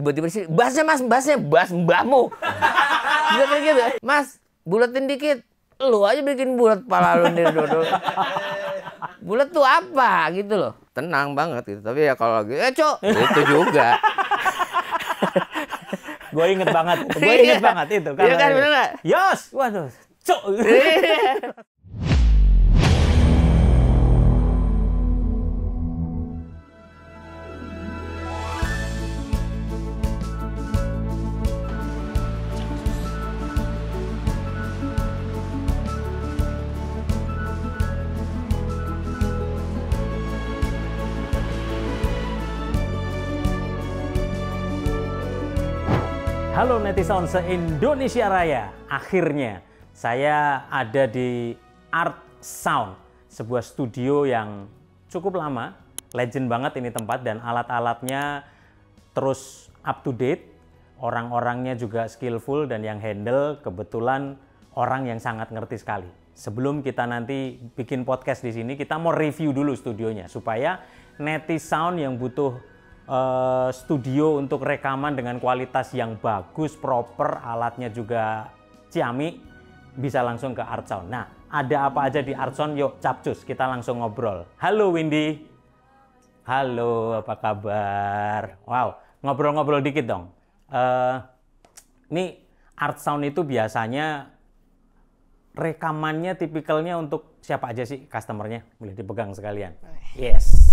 tiba-tiba sih basnya mas basnya bas mbahmu bisa kayak gitu mas bulatin dikit lu aja bikin bulat pala lu sendiri dodol bulat tuh apa gitu loh tenang banget gitu tapi ya kalau lagi eh cok itu juga gue inget banget gue inget banget itu iya kan ya kan bener gak yos waduh cok iya. Halo netizen se-Indonesia Raya. Akhirnya saya ada di Art Sound, sebuah studio yang cukup lama, legend banget ini tempat dan alat-alatnya terus up to date. Orang-orangnya juga skillful dan yang handle kebetulan orang yang sangat ngerti sekali. Sebelum kita nanti bikin podcast di sini, kita mau review dulu studionya supaya Neti Sound yang butuh Eh, studio untuk rekaman dengan kualitas yang bagus, proper, alatnya juga ciamik, bisa langsung ke Art Sound. Nah, ada apa aja di Art Sound? Yuk capcus, kita langsung ngobrol. Halo Windy. Halo, apa kabar? Wow, ngobrol-ngobrol dikit dong. Uh, ini Art Sound itu biasanya rekamannya tipikalnya untuk siapa aja sih customernya? Boleh dipegang sekalian. Yes.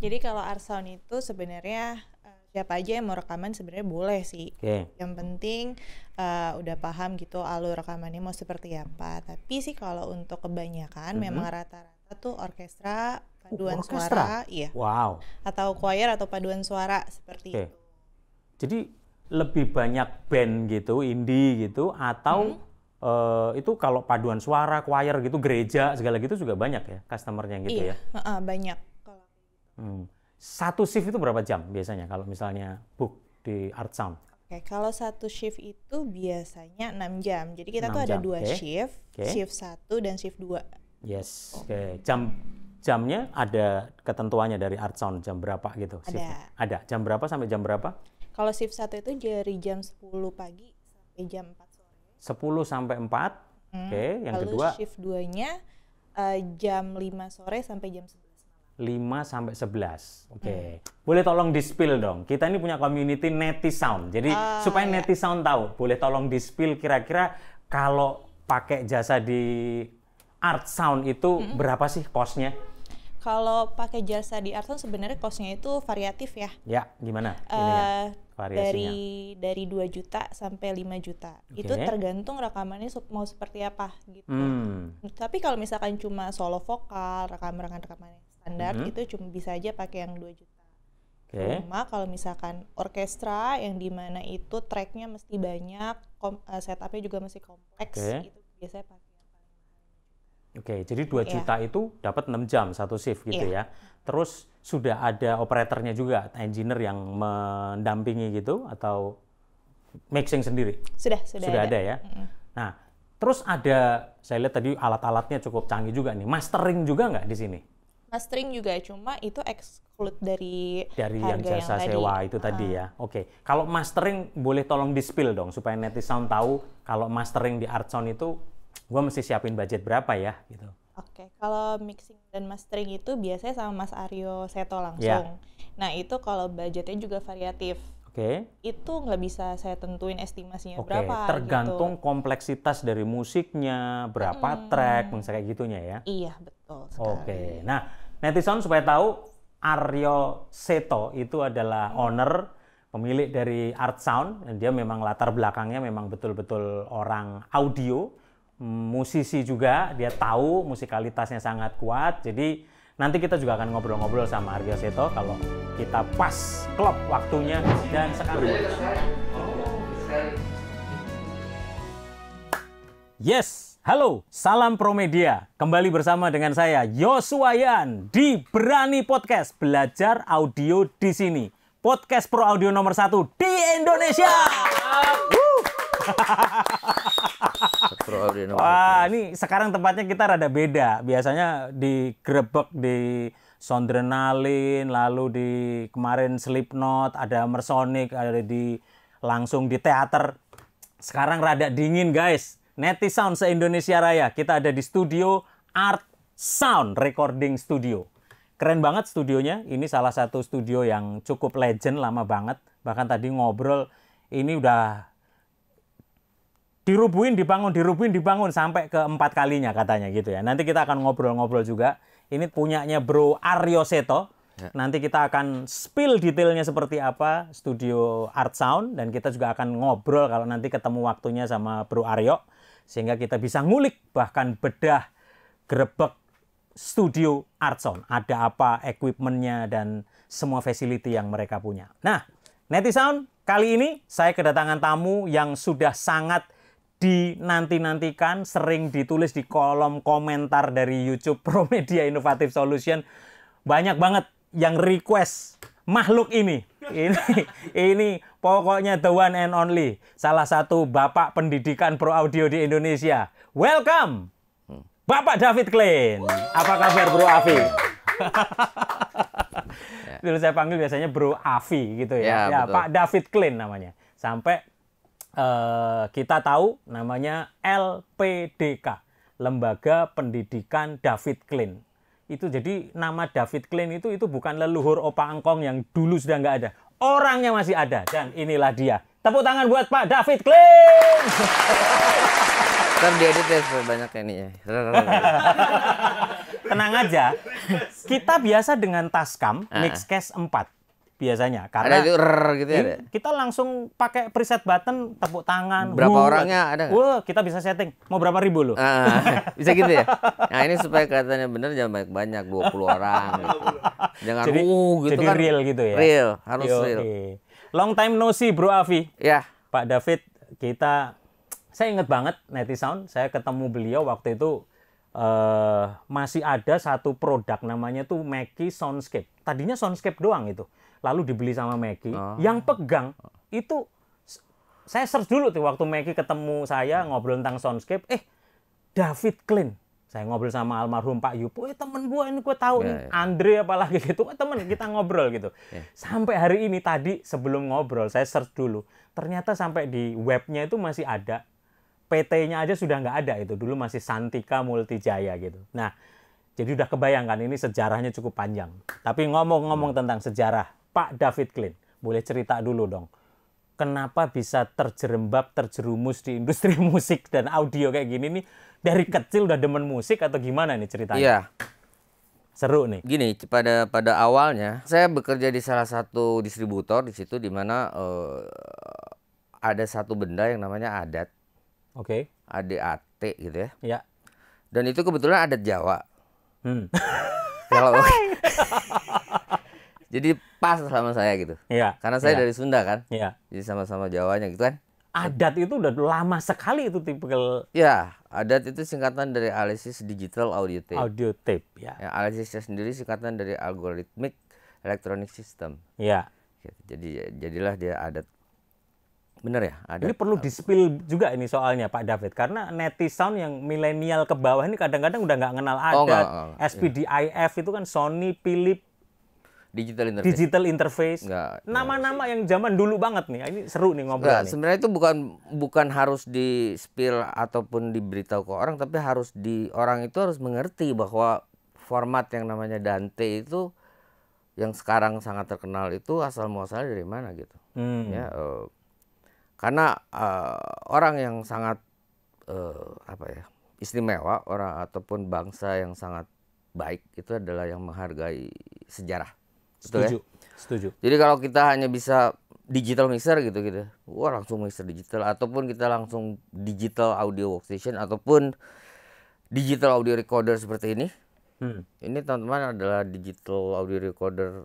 Jadi kalau Arson itu sebenarnya uh, siapa aja yang mau rekaman sebenarnya boleh sih. Okay. Yang penting uh, udah paham gitu alur rekamannya mau seperti apa. Tapi sih kalau untuk kebanyakan mm -hmm. memang rata-rata tuh orkestra oh, paduan oh, orkestra? suara, iya. Wow. Atau choir atau paduan suara seperti okay. itu. Jadi lebih banyak band gitu, indie gitu, atau hmm. Uh, itu kalau paduan suara, choir gitu, gereja segala gitu juga banyak ya customernya gitu iya, ya? Iya, uh, banyak. Hmm. Satu shift itu berapa jam biasanya kalau misalnya book di Art Sound? Oke, okay, kalau satu shift itu biasanya 6 jam. Jadi kita tuh ada jam. dua okay. shift, okay. shift 1 dan shift 2. Yes. Oh. Oke, okay. jam jamnya ada ketentuannya dari Art Sound jam berapa gitu? Ada. Shift. Ada. Jam berapa sampai jam berapa? Kalau shift 1 itu dari jam 10 pagi sampai jam 4 sore. 10 sampai 4. Hmm. Oke, okay. yang Lalu kedua. shift 2-nya uh, eh, jam 5 sore sampai jam 11. 5 sampai 11. Oke. Okay. Hmm. Boleh tolong dispil dong. Kita ini punya community Neti Sound. Jadi uh, supaya iya. Neti Sound tahu, boleh tolong dispil kira-kira kalau pakai jasa di Art Sound itu hmm. berapa sih kosnya? Kalau pakai jasa di Art Sound sebenarnya kosnya itu variatif ya. Ya, gimana? Uh, ya? Eh, Variasinya. Dari dari 2 juta sampai 5 juta. Okay. Itu tergantung rekamannya mau seperti apa gitu. Hmm. Tapi kalau misalkan cuma solo vokal, rekaman-rekaman rekamannya standar mm -hmm. itu cuma bisa aja pakai yang 2 juta. Okay. Cuma kalau misalkan orkestra yang dimana itu tracknya mesti banyak, kom, uh, setupnya juga mesti kompleks, okay. itu biasanya pakai Oke, okay, jadi 2 iya. juta yeah. itu dapat 6 jam satu shift gitu yeah. ya. Terus sudah ada operatornya juga, engineer yang mendampingi gitu atau mixing sendiri? Sudah, sudah, sudah ada. ada ya. Mm -hmm. Nah, terus ada saya lihat tadi alat-alatnya cukup canggih juga nih. Mastering juga nggak di sini? mastering juga cuma itu exclude dari dari harga yang jasa yang sewa itu uh. tadi ah. ya. Oke. Okay. Kalau mastering boleh tolong di-spill dong supaya netizen tahu kalau mastering di Sound itu gue mesti siapin budget berapa ya gitu. Oke, okay. kalau mixing dan mastering itu biasanya sama Mas Aryo Seto langsung. Yeah. Nah itu kalau budgetnya juga variatif. Oke. Okay. Itu nggak bisa saya tentuin estimasinya okay. berapa. Gitu. Tergantung gitu. kompleksitas dari musiknya, berapa hmm. track, misalnya kayak gitunya ya. Iya betul. Oke. Okay. Nah netizen supaya tahu Aryo Seto itu adalah owner pemilik dari Art Sound dan dia memang latar belakangnya memang betul-betul orang audio musisi juga dia tahu musikalitasnya sangat kuat jadi nanti kita juga akan ngobrol-ngobrol sama Aryo Seto kalau kita pas klop waktunya dan sekarang Yes, Halo, salam Promedia. Kembali bersama dengan saya Yosuayan di Berani Podcast. Belajar audio di sini. Podcast pro audio nomor satu di Indonesia. Wah, ini sekarang tempatnya kita rada beda. Biasanya di Grebek, di Sondrenalin, lalu di kemarin Slipknot, ada Mersonic, ada di langsung di teater. Sekarang rada dingin, guys Neti Sound se-Indonesia Raya. Kita ada di studio Art Sound Recording Studio. Keren banget studionya. Ini salah satu studio yang cukup legend lama banget. Bahkan tadi ngobrol ini udah dirubuin, dibangun, dirubuin, dibangun sampai ke empat kalinya katanya gitu ya. Nanti kita akan ngobrol-ngobrol juga. Ini punyanya Bro Aryo Seto. Ya. Nanti kita akan spill detailnya seperti apa studio Art Sound dan kita juga akan ngobrol kalau nanti ketemu waktunya sama Bro Aryo sehingga kita bisa ngulik bahkan bedah grebek studio Artson. Ada apa equipmentnya dan semua facility yang mereka punya. Nah, Netisound kali ini saya kedatangan tamu yang sudah sangat dinanti-nantikan, sering ditulis di kolom komentar dari YouTube Promedia Innovative Solution. Banyak banget yang request makhluk ini, ini ini pokoknya the one and only salah satu bapak pendidikan pro audio di Indonesia. Welcome Bapak David Klein. Apa kabar Bro Avi? Dulu saya panggil biasanya Bro Avi gitu ya. Ya, ya Pak David Klein namanya. Sampai uh, kita tahu namanya LPDK, Lembaga Pendidikan David Klein itu jadi nama David Klein itu itu bukan leluhur Opa Angkong yang dulu sudah nggak ada. Orangnya masih ada dan inilah dia. Tepuk tangan buat Pak David Klein. Ntar diedit ya banyak ini. ya. Tenang aja. Kita biasa dengan Tascam ah. Mixcase 4 biasanya karena ada itu, rrr, gitu ya, iya, kita langsung pakai preset button tepuk tangan berapa wuh, orangnya ada Wuh, kita bisa setting mau berapa ribu lo? uh, ah, bisa gitu ya nah ini supaya kelihatannya bener jangan banyak banyak 20 orang jangan jadi, uh gitu jadi kan real gitu ya real harus Yo, real long time no see bro Avi ya yeah. Pak David kita saya inget banget Neti Sound saya ketemu beliau waktu itu uh, masih ada satu produk namanya tuh Mackie Soundscape tadinya Soundscape doang itu lalu dibeli sama Maggie. Oh. Yang pegang itu saya search dulu tuh waktu Maggie ketemu saya ngobrol tentang soundscape, eh David Klein. Saya ngobrol sama almarhum Pak Yupo, eh temen gue ini gue tahu yeah, nih, yeah. Andre apalagi gitu, eh, temen kita ngobrol gitu. Yeah. Sampai hari ini tadi sebelum ngobrol saya search dulu, ternyata sampai di webnya itu masih ada, PT-nya aja sudah nggak ada itu, dulu masih Santika Multijaya gitu. Nah, jadi udah kebayangkan ini sejarahnya cukup panjang. Tapi ngomong-ngomong tentang sejarah Pak David Klein. Boleh cerita dulu dong. Kenapa bisa terjerembab, terjerumus di industri musik dan audio kayak gini nih? Dari kecil udah demen musik atau gimana nih ceritanya? Iya. Seru nih. Gini, pada pada awalnya saya bekerja di salah satu distributor di situ di mana uh, ada satu benda yang namanya adat. Oke. Okay. ADAT gitu ya. Iya. Dan itu kebetulan adat Jawa. Hmm. Kalau Jadi pas sama saya gitu. Iya. Karena saya ya. dari Sunda kan. Iya. Jadi sama-sama Jawanya gitu kan. Adat itu udah lama sekali itu tipikal. Ya, adat itu singkatan dari analysis digital audio tape. Audio tape, ya. ya sendiri singkatan dari algorithmic electronic system. Iya. Gitu. Jadi jadilah dia adat. Bener ya? Adat. Ini perlu dispil juga ini soalnya Pak David karena netizen yang milenial ke bawah ini kadang-kadang udah nggak kenal oh, adat. Oh, SPDIF ya. itu kan Sony, Philips digital interface. Digital interface. Nama-nama yang zaman dulu banget nih. Ini seru nih ngobrol. Enggak, nih. sebenarnya itu bukan bukan harus di spill ataupun diberitahu ke orang, tapi harus di orang itu harus mengerti bahwa format yang namanya Dante itu yang sekarang sangat terkenal itu asal muasal dari mana gitu. Hmm. Ya, uh, karena uh, orang yang sangat uh, apa ya istimewa orang ataupun bangsa yang sangat baik itu adalah yang menghargai sejarah Betul ya? Setuju. Ya? Setuju. Jadi kalau kita hanya bisa digital mixer gitu gitu, wah langsung mixer digital ataupun kita langsung digital audio workstation ataupun digital audio recorder seperti ini. Hmm. Ini teman-teman adalah digital audio recorder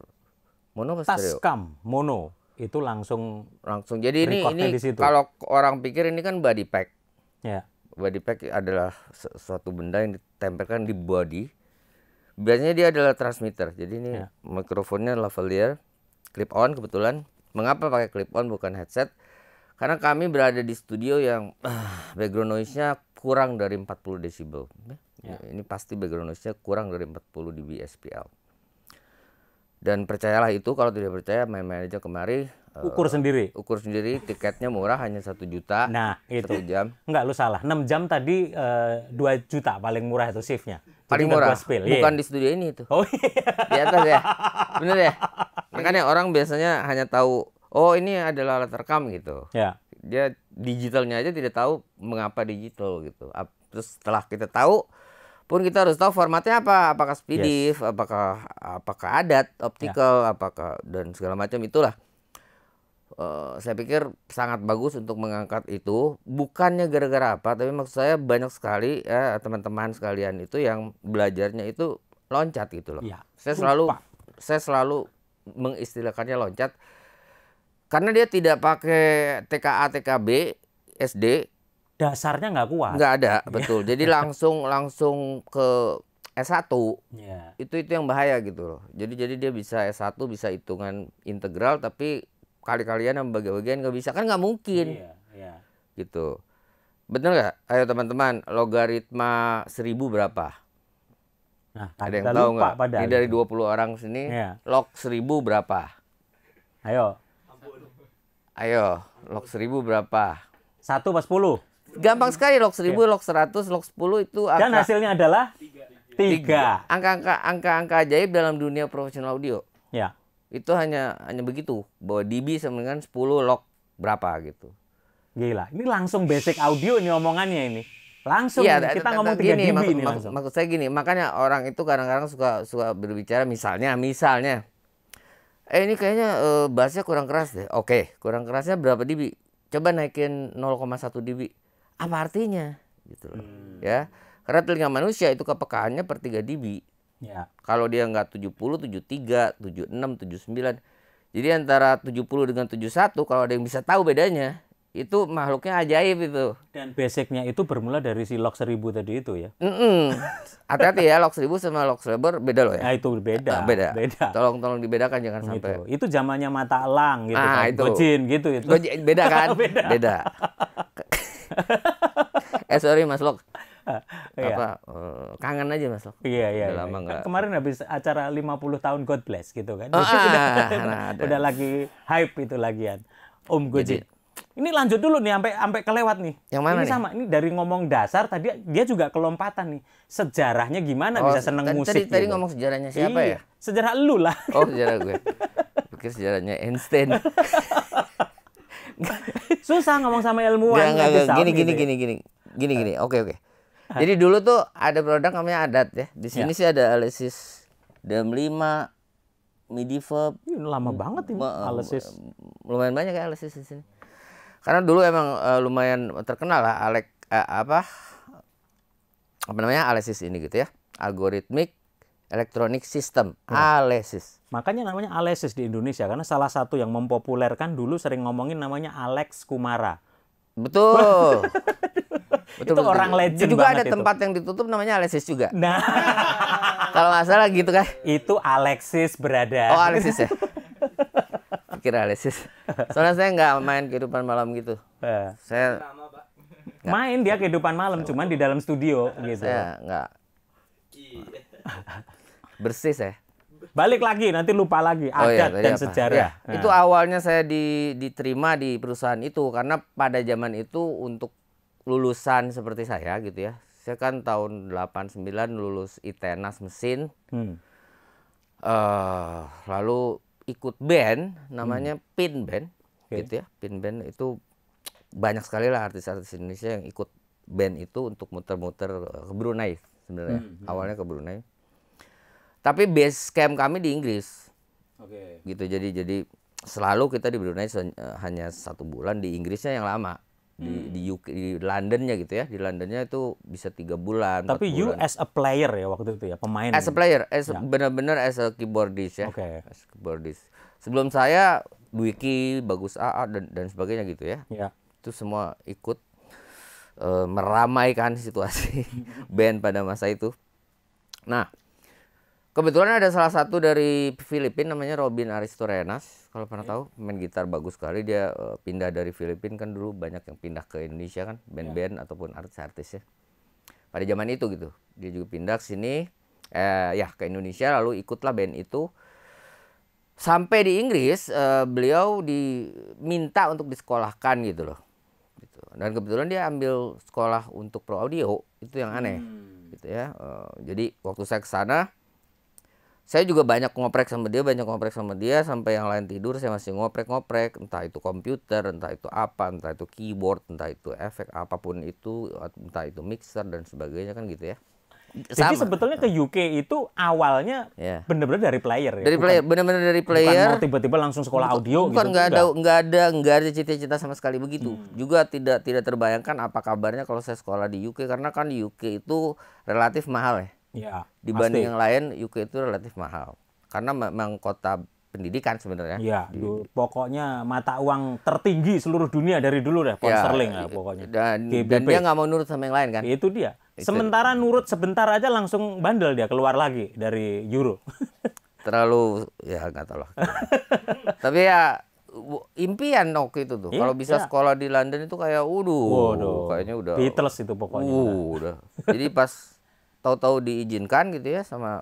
mono stereo? Tascam mono itu langsung langsung. Jadi ini ini kalau orang pikir ini kan body pack. Ya. Yeah. Body pack adalah suatu benda yang ditempelkan di body Biasanya dia adalah transmitter. Jadi ini yeah. mikrofonnya lavalier, clip on kebetulan. Mengapa pakai clip on bukan headset? Karena kami berada di studio yang uh, background noise-nya kurang dari 40 desibel. Yeah. Ini pasti background noise-nya kurang dari 40 dB SPL. Dan percayalah itu kalau tidak percaya main-main aja kemari ukur sendiri. Ukur sendiri, tiketnya murah hanya satu juta. Nah, itu. Satu jam. Enggak, lu salah. 6 jam tadi eh, dua juta paling murah itu shiftnya. Paling murah. Bukan yeah. di studio ini itu. Oh iya. Di atas ya. Bener ya. Makanya orang biasanya hanya tahu, oh ini adalah alat rekam gitu. Ya. Yeah. Dia digitalnya aja tidak tahu mengapa digital gitu. Terus setelah kita tahu, pun kita harus tahu formatnya apa apakah speedif yes. apakah apakah adat optical ya. apakah dan segala macam itulah Eh, saya pikir sangat bagus untuk mengangkat itu bukannya gara-gara apa tapi maksud saya banyak sekali ya teman-teman sekalian itu yang belajarnya itu loncat gitu loh ya, saya selalu saya selalu mengistilahkannya loncat karena dia tidak pakai TKA TKB SD dasarnya nggak kuat nggak ada iya. betul jadi langsung langsung ke S1 ya. itu itu yang bahaya gitu loh jadi jadi dia bisa S1 bisa hitungan integral tapi kali-kalian yang bagian-bagian nggak bisa kan nggak mungkin iya, iya. gitu bener nggak ayo teman-teman logaritma seribu berapa nah, ada yang tahu nggak ini dari 20 orang sini iya. log seribu berapa ayo ayo log seribu berapa satu pas sepuluh gampang sekali log seribu iya. log seratus log sepuluh itu angka... dan hasilnya adalah tiga angka-angka angka-angka ajaib dalam dunia profesional audio ya itu hanya hanya begitu bahwa DB sama dengan 10 log berapa gitu. Gila, ini langsung basic audio ini omongannya ini. Langsung iya, kita ngomong tiga DB maksud, ini langsung. Maksud saya gini, makanya orang itu kadang-kadang suka suka berbicara misalnya misalnya eh ini kayaknya uh, eh, bahasnya kurang keras deh. Oke, kurang kerasnya berapa dB? Coba naikin 0,1 dB. Apa artinya? Gitu loh. Hmm. Ya. Karena telinga manusia itu kepekaannya per 3 dB Ya. Kalau dia nggak 70, 73, 76, 79. Jadi antara 70 dengan 71 kalau ada yang bisa tahu bedanya, itu makhluknya ajaib itu. Dan basicnya itu bermula dari si log 1000 tadi itu ya. Mm -mm. Hati-hati ya log 1000 sama log silver beda loh ya. Nah, itu beda. Nah, beda. Beda. Tolong tolong dibedakan jangan gitu. sampai. Itu zamannya mata elang gitu ah, kan. Itu. Gojin gitu itu. Gojin, beda kan? beda. beda. eh sorry Mas Lok. Iya. apa uh, kangen aja mas iya iya yeah. Iya. lama kan gak... kemarin habis acara 50 tahun God bless gitu kan oh, ah, udah, ah, nah, udah lagi hype itu lagian Om Gojek ini lanjut dulu nih sampai sampai kelewat nih. Yang mana ini nih? sama ini dari ngomong dasar tadi dia juga kelompatan nih. Sejarahnya gimana oh, bisa seneng tadi, musik? Tadi, gitu? ngomong sejarahnya siapa iya, ya? Sejarah lu lah. Oh, sejarah gue. Pikir sejarahnya Einstein. Susah ngomong sama ilmuwan. Gak, gini, gini, gini, gini, gini, gini, gini. Oke, oke. Jadi dulu tuh ada produk namanya adat ya. Di sini ya. sih ada Alesis Dem 5 Midiverb. Lama banget ini Alesis. Lumayan banyak ya Alesis di sini. Karena dulu emang uh, lumayan terkenal lah Alek uh, apa apa namanya Alesis ini gitu ya. Algorithmic Electronic System, ya. Alesis. Makanya namanya Alesis di Indonesia karena salah satu yang mempopulerkan dulu sering ngomongin namanya Alex Kumara. Betul. betul, itu betul, orang betul. legend juga ada itu. tempat yang ditutup namanya Alexis juga nah kalau nggak salah gitu kan itu Alexis berada oh Alexis ya kira Alexis soalnya saya nggak main kehidupan malam gitu eh. saya main dia kehidupan malam cuman di dalam studio gitu saya nggak bersih saya balik lagi nanti lupa lagi adat oh, iya, dan apa? sejarah ya. nah. itu awalnya saya di, diterima di perusahaan itu karena pada zaman itu untuk lulusan seperti saya gitu ya. Saya kan tahun 89 lulus ITENAS mesin. Hmm. Uh, lalu ikut band namanya hmm. Pin Band okay. gitu ya. Pin Band itu banyak sekali lah artis-artis Indonesia yang ikut band itu untuk muter-muter ke Brunei sebenarnya. Hmm. hmm. Awalnya ke Brunei. Tapi base camp kami di Inggris. Okay. Gitu jadi jadi selalu kita di Brunei eh, hanya satu bulan di Inggrisnya yang lama di hmm. di, UK, di Londonnya gitu ya di Londonnya itu bisa tiga bulan tapi bulan. you as a player ya waktu itu ya pemain as a player as ya. benar-benar as a keyboardist ya okay. as a keyboardist sebelum saya Wiki bagus AA dan dan sebagainya gitu ya yeah. itu semua ikut uh, meramaikan situasi band pada masa itu nah Kebetulan ada salah satu dari Filipina namanya Robin Aristorenas. Kalau pernah iya. tahu, main gitar bagus sekali. Dia eh, pindah dari Filipina kan dulu banyak yang pindah ke Indonesia kan, iya. band-band ataupun artis-artis ya. Pada zaman itu gitu. Dia juga pindah ke sini eh ya ke Indonesia lalu ikutlah band itu. Sampai di Inggris eh, beliau diminta untuk disekolahkan gitu loh. Gitu. Dan kebetulan dia ambil sekolah untuk pro audio, itu yang aneh hmm. gitu ya. Eh, jadi waktu saya ke sana saya juga banyak ngoprek sama dia banyak ngoprek sama dia sampai yang lain tidur saya masih ngoprek-ngoprek entah itu komputer entah itu apa entah itu keyboard entah itu efek apapun itu entah itu mixer dan sebagainya kan gitu ya sama. Jadi sebetulnya ke UK itu awalnya bener ya. bener-bener dari player ya. Dari bukan, player, bener-bener dari player. Bukan tiba-tiba langsung sekolah bukan, audio gitu, bukan, gitu. nggak ada nggak ada nggak ada cita-cita sama sekali begitu. Hmm. Juga tidak tidak terbayangkan apa kabarnya kalau saya sekolah di UK karena kan di UK itu relatif mahal ya. Ya, Dibanding pasti. yang lain UK itu relatif mahal. Karena memang kota pendidikan sebenarnya. Iya, pokoknya mata uang tertinggi seluruh dunia dari dulu deh, pound ya, sterling lah pokoknya. Dan, dan dia nggak mau nurut sama yang lain kan? Itu dia. Itu. Sementara nurut sebentar aja langsung bandel dia keluar lagi dari euro. Terlalu ya nggak tahu lah. Tapi ya impian waktu itu tuh. Kalau bisa iya. sekolah di London itu kayak udah. waduh, kayaknya udah Beatles itu pokoknya. Uh, udah. Jadi pas tahu-tahu diizinkan gitu ya sama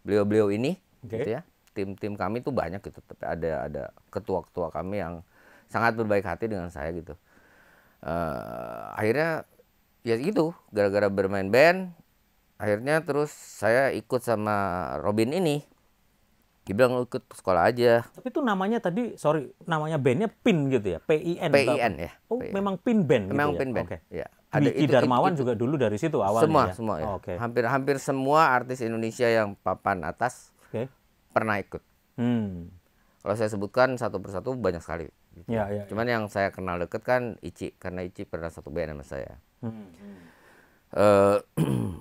beliau-beliau ini okay. gitu ya tim-tim kami tuh banyak gitu tapi ada ada ketua-ketua kami yang sangat berbaik hati dengan saya gitu uh, akhirnya ya itu gara-gara bermain band akhirnya terus saya ikut sama Robin ini dia bilang oh, ikut sekolah aja. Tapi itu namanya tadi, sorry, namanya bandnya PIN gitu ya, p p i n i n ya. Oh, PIN. memang PIN band. Gitu memang gitu PIN band. Okay. Ya. Ada Miki itu, Darmawan itu, juga dulu dari situ awalnya. Semua, ya? semua. Ya. Oh, okay. Hampir hampir semua artis Indonesia yang papan atas okay. pernah ikut. Hmm. Kalau saya sebutkan satu persatu banyak sekali. Gitu. Ya, ya, ya. Cuman ya. yang saya kenal deket kan Ici, karena Ici pernah satu band sama saya. Hmm. Uh,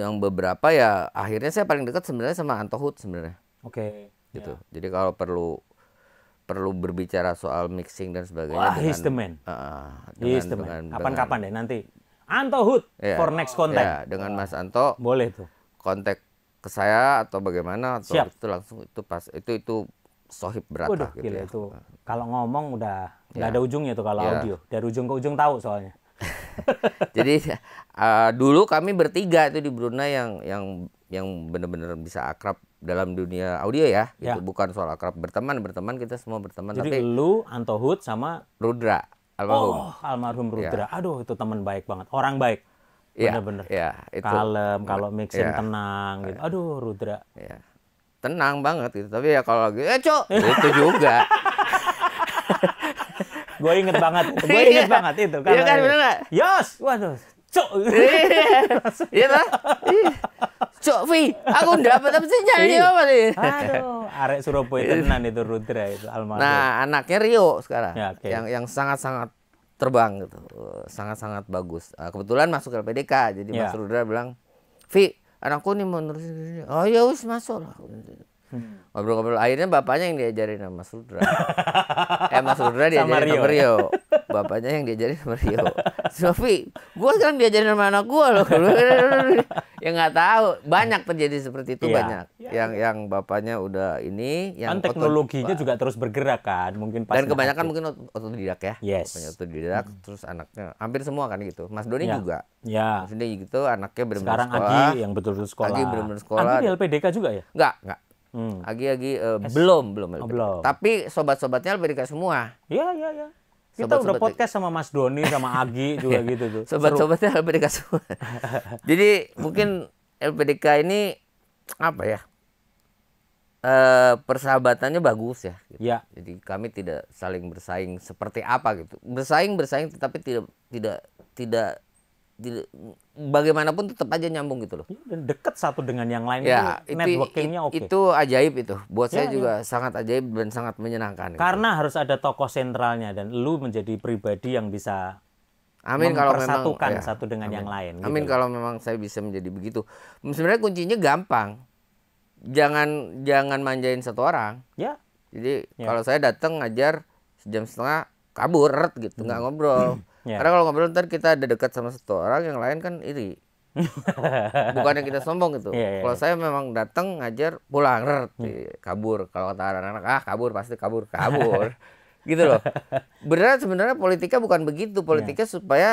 yang beberapa ya akhirnya saya paling dekat sebenarnya sama Anto Hood sebenarnya. Oke. Okay. Gitu. Yeah. Jadi kalau perlu perlu berbicara soal mixing dan sebagainya. Wah, dengan, he's the man. Ah, ah, he's the man. Kapan-kapan deh nanti. Anto Hood yeah. for next contact. Yeah, dengan Mas Anto. Boleh tuh. Kontak ke saya atau bagaimana atau Siap. itu langsung itu pas itu itu sohib berat gitu gila, ya. itu. Ah. Kalau ngomong udah nggak yeah. ada ujungnya tuh kalau yeah. audio. Dari ujung ke ujung tahu soalnya. Jadi uh, dulu kami bertiga itu di Brunei yang yang yang benar-benar bisa akrab dalam dunia audio ya, ya. itu bukan soal akrab berteman berteman kita semua berteman Jadi tapi lu Anto Hood sama Rudra almarhum oh almarhum ya. Rudra ya. aduh itu teman baik banget orang baik ya, bener-bener ya, ya, itu. kalem kalau mixing ya. tenang gitu ya. aduh Rudra ya. tenang banget gitu tapi ya kalau lagi eh cok itu juga gue inget banget gue iya. inget banget itu iya kan iya kan bener yos waduh cok iya iya Cok Fi, aku dapat apa sih? nyanyi iya. apa sih? Aduh, arek Surabaya iya. tenan itu Rudra itu almarhum. Nah, anaknya Rio sekarang. Ya, okay. Yang yang sangat-sangat terbang gitu. Sangat-sangat bagus. Ah, kebetulan masuk ke PDK, jadi ya. Mas Rudra bilang, "Fi, anakku nih mau ini, Oh ya wis masuk lah. Gitu. Hmm. Ngobrol-ngobrol akhirnya bapaknya yang diajarin sama Mas Rudra. eh Mas Rudra diajarin sama Rio. Sama Rio. Bapaknya yang diajarin sama Rio. Sofi, gua sekarang diajarin sama anak gua loh ya nggak tahu banyak iya. terjadi seperti itu ya. banyak ya. yang yang bapaknya udah ini yang kan teknologinya otot, juga terus bergerak kan mungkin pas dan kebanyakan hati. mungkin otodidak ya yes. Bapaknya otodidak hmm. terus anaknya hampir semua kan gitu Mas Doni ya. juga ya Mas gitu anaknya benar-benar sekolah Agi yang betul-betul sekolah Agi benar-benar sekolah Agi di LPDK juga ya nggak nggak hmm. Agi Agi uh, belum belum, oh, belum tapi sobat-sobatnya LPDK semua iya iya iya kita sobat udah ya. podcast sama Mas Doni, sama Agi juga iya, gitu tuh. Sobat-sobatnya LPDK semua. Jadi mungkin LPDK ini apa ya? E, persahabatannya bagus ya. Gitu. Ya. Jadi kami tidak saling bersaing seperti apa gitu. Bersaing bersaing tetapi tidak tidak tidak bagaimanapun tetap aja nyambung gitu loh. Iya, dan dekat satu dengan yang lain ya, itu networkingnya oke. Itu ajaib itu. Buat ya, saya ya. juga ya. sangat ajaib dan sangat menyenangkan. Gitu. Karena gitu. harus ada tokoh sentralnya dan lu menjadi pribadi yang bisa Amin kalau memang ya, satu dengan amin. yang lain. Gitu. Amin kalau memang saya bisa menjadi begitu. Sebenarnya kuncinya gampang. Jangan jangan manjain satu orang. Ya. Jadi ya. kalau saya datang ngajar sejam setengah kabur gitu nggak hmm. ngobrol. Hmm Yeah. Karena kalau ngobrol ntar kita ada dekat sama satu orang, yang lain kan iri. Bukannya kita sombong gitu. Yeah, yeah, iya. kalau yeah. saya memang datang ngajar pulang, rrr, hmm. kabur. Kalau kata anak-anak, ah kabur pasti kabur, kabur. gitu loh. Benar sebenarnya politika bukan begitu. Politika yeah. supaya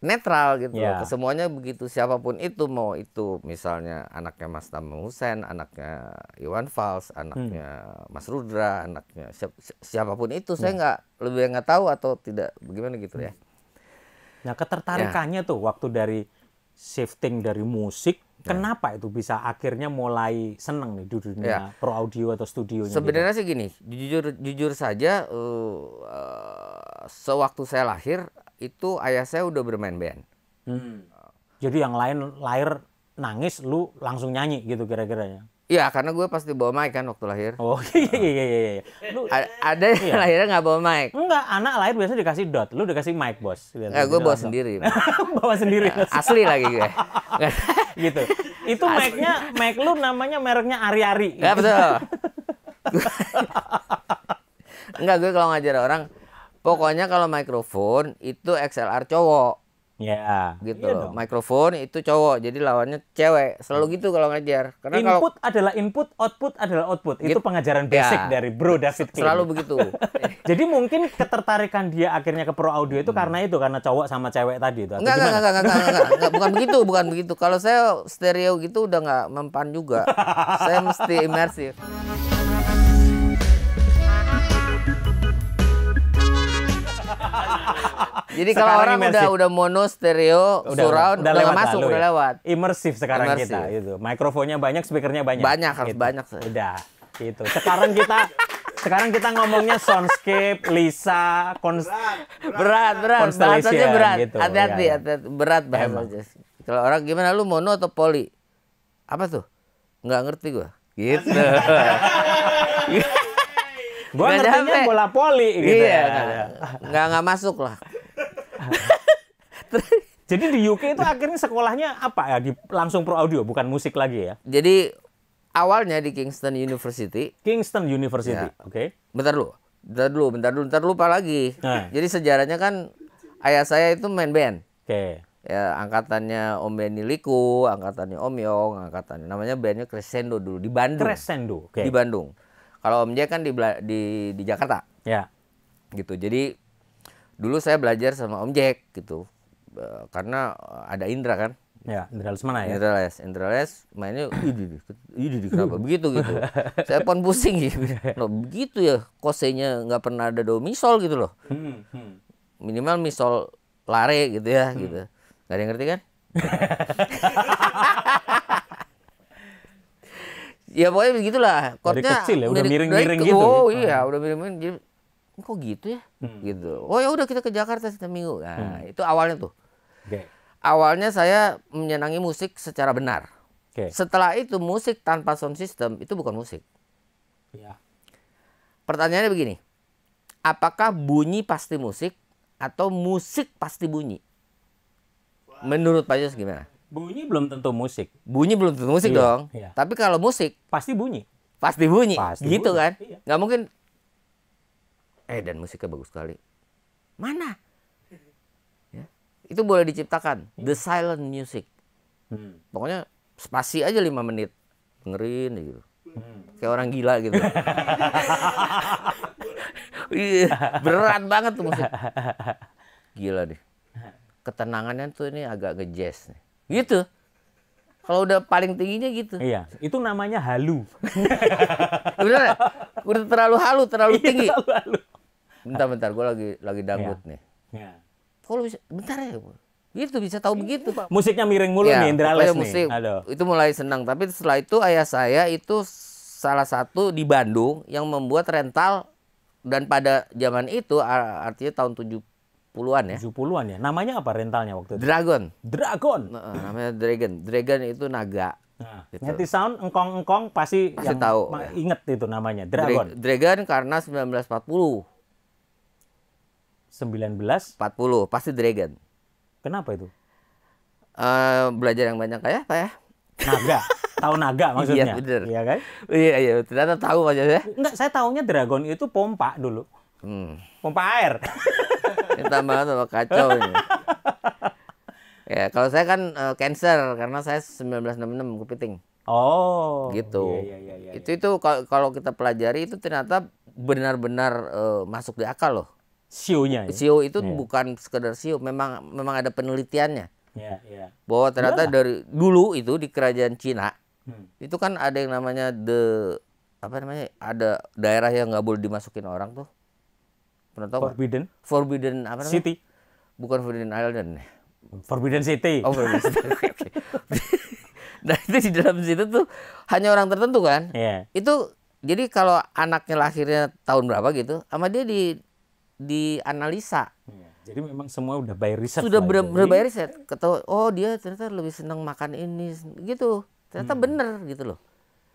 netral gitu yeah. loh. Iya. Semuanya begitu siapapun itu mau itu misalnya anaknya Mas Tama Husen, anaknya Iwan Fals, anaknya hmm. Mas Rudra, anaknya siap, siapapun itu yeah. saya hmm. nggak lebih nggak tahu atau tidak bagaimana gitu ya. Nah, ya. ketertarikannya ya. tuh waktu dari shifting dari musik, ya. kenapa itu bisa akhirnya mulai seneng nih di dunia ya. pro audio atau studio gitu? Sebenarnya gitu? sih gini, jujur jujur saja uh, uh, sewaktu saya lahir itu ayah saya udah bermain band. Hmm. Jadi yang lain lahir nangis, lu langsung nyanyi gitu kira-kiranya? Iya, karena gue pasti bawa mic kan waktu lahir. Oh iya iya, iya iya iya iya. Lu A ada yang iya. lahirnya nggak bawa mic? Enggak, anak lahir biasanya dikasih dot, lu dikasih mic bos. Lihat, gitu, gitu gue bawa sendiri. bawa sendiri. asli lagi gue. gitu. Itu mic-nya, mic lu namanya mereknya Ari-Ari. Enggak betul. Enggak, gue kalau ngajar orang, pokoknya kalau mikrofon itu XLR cowok. Ya. Gitu iya loh. Dong. Mikrofon itu cowok, jadi lawannya cewek. Selalu hmm. gitu kalau ngajar. Karena input kalau, adalah input, output adalah output. Gitu. Itu pengajaran basic ya. dari Bro David Selalu Selalu begitu. jadi mungkin ketertarikan dia akhirnya ke pro audio itu hmm. karena itu karena cowok sama cewek tadi itu. Enggak, enggak, enggak, enggak, enggak, enggak, enggak, bukan begitu, bukan begitu. Kalau saya stereo gitu udah enggak mempan juga. saya mesti imersif. Jadi kalau orang immersive. udah udah mono stereo udah, surround udah, udah lewat masuk udah ya. lewat. Imersif sekarang immersive. kita itu. Mikrofonnya banyak, speakernya banyak. Banyak harus gitu. banyak. Sih. Udah gitu. Sekarang kita sekarang kita ngomongnya soundscape, Lisa, konst berat, berat, bahasanya berat. Gitu. Iya, hati-hati, iya. hati-hati. berat bahasanya. Kalau orang gimana lu mono atau poli? Apa tuh? Nggak ngerti gua. Gitu. Gua gak ngertinya bola poli gitu iya. ya. Nggak nggak masuk lah. Jadi di UK itu akhirnya sekolahnya apa ya? Di, langsung pro audio bukan musik lagi ya? Jadi awalnya di Kingston University. Kingston University. Ya. Oke. Okay. Bentar dulu. Bentar dulu, bentar dulu, bentar lupa lagi. Nah. Jadi sejarahnya kan ayah saya itu main band. Oke. Okay. Ya, angkatannya Om Benny Liku, angkatannya Om Yong, angkatannya namanya bandnya Crescendo dulu di Bandung. Crescendo. Okay. Di Bandung kalau Om Jay kan di di di Jakarta. Ya. Gitu. Jadi dulu saya belajar sama Om Jack gitu. E, karena ada Indra kan. Ya, Indra mana ya. Indra Les, Indra Les mainnya ini di kenapa begitu gitu. saya pun pusing gitu. Loh, begitu ya kosenya nggak pernah ada domisol gitu loh. Hmm, hmm. Minimal misol lare gitu ya gitu. Hmm. Gak ada yang ngerti kan? ya pokoknya begitulah chordnya dari kecil ya udah miring-miring gitu oh hmm. iya udah miring-miring jadi kok gitu ya hmm. gitu oh ya udah kita ke Jakarta setiap minggu nah hmm. itu awalnya tuh okay. awalnya saya menyenangi musik secara benar okay. setelah itu musik tanpa sound system itu bukan musik ya. pertanyaannya begini apakah bunyi pasti musik atau musik pasti bunyi menurut Pak Yus gimana Bunyi belum tentu musik. Bunyi belum tentu musik iya, dong. Iya. Tapi kalau musik pasti bunyi. Pasti bunyi. Pasti gitu bunyi. kan? Iya. Gak mungkin. Eh dan musiknya bagus sekali. Mana? Ya. Itu boleh diciptakan. Iya. The silent music. Hmm. Pokoknya spasi aja lima menit. Dengerin gitu. Hmm. Kayak orang gila gitu. Iya, berat banget tuh musik. Gila deh. Ketenangannya tuh ini agak ngejazz nih Gitu. Kalau udah paling tingginya gitu. Iya, itu namanya halu. udah Udah terlalu halu, terlalu iya, tinggi. Terlalu halu. Bentar bentar, gue lagi lagi dangdut iya. nih. Iya. Kalau bisa, bentar ya. Gitu bisa tahu iya, begitu. Pak. Musiknya miring mulu ya, nih indrales nih musik, Itu mulai senang, tapi setelah itu ayah saya itu salah satu di Bandung yang membuat rental dan pada zaman itu artinya tahun 70 70-an ya. 70-an ya. Namanya apa rentalnya waktu itu? Dragon. Dragon. Nah, namanya Dragon. Dragon itu naga. Nah, gitu. Nanti sound engkong-engkong pasti, pasti yang tahu. inget itu namanya Dragon. Dra Dragon karena 1940. 1940 pasti Dragon. Kenapa itu? Uh, belajar yang banyak kayak apa ya? Naga. tahu naga iya, maksudnya. Iya bener. Iya kan? Iya iya, ternyata tahu maksudnya. Enggak, saya tahunya dragon itu pompa dulu. Hmm. Pompa air. ini tambahan sama kacau ini. Ya, kalau saya kan uh, cancer karena saya 1966 kepiting. Oh. Gitu. Iya, iya, iya, iya itu iya. itu kalau kita pelajari itu ternyata benar-benar uh, masuk di akal loh. Siunya. Ya? Siu itu yeah. bukan sekedar siu, memang memang ada penelitiannya. Yeah, yeah. Bahwa ternyata dari dulu itu di kerajaan Cina hmm. itu kan ada yang namanya the apa namanya ada daerah yang nggak boleh dimasukin orang tuh pernah tahu Forbidden kan? Forbidden apa namanya City bukan Forbidden Island Forbidden City oh Forbidden City nah itu di dalam situ tuh hanya orang tertentu kan yeah. itu jadi kalau anaknya lahirnya tahun berapa gitu sama dia di analisa. yeah. Jadi memang semua udah by riset. Sudah ber benar gitu. by riset. Ketahu oh dia ternyata lebih senang makan ini gitu. Ternyata hmm. bener gitu loh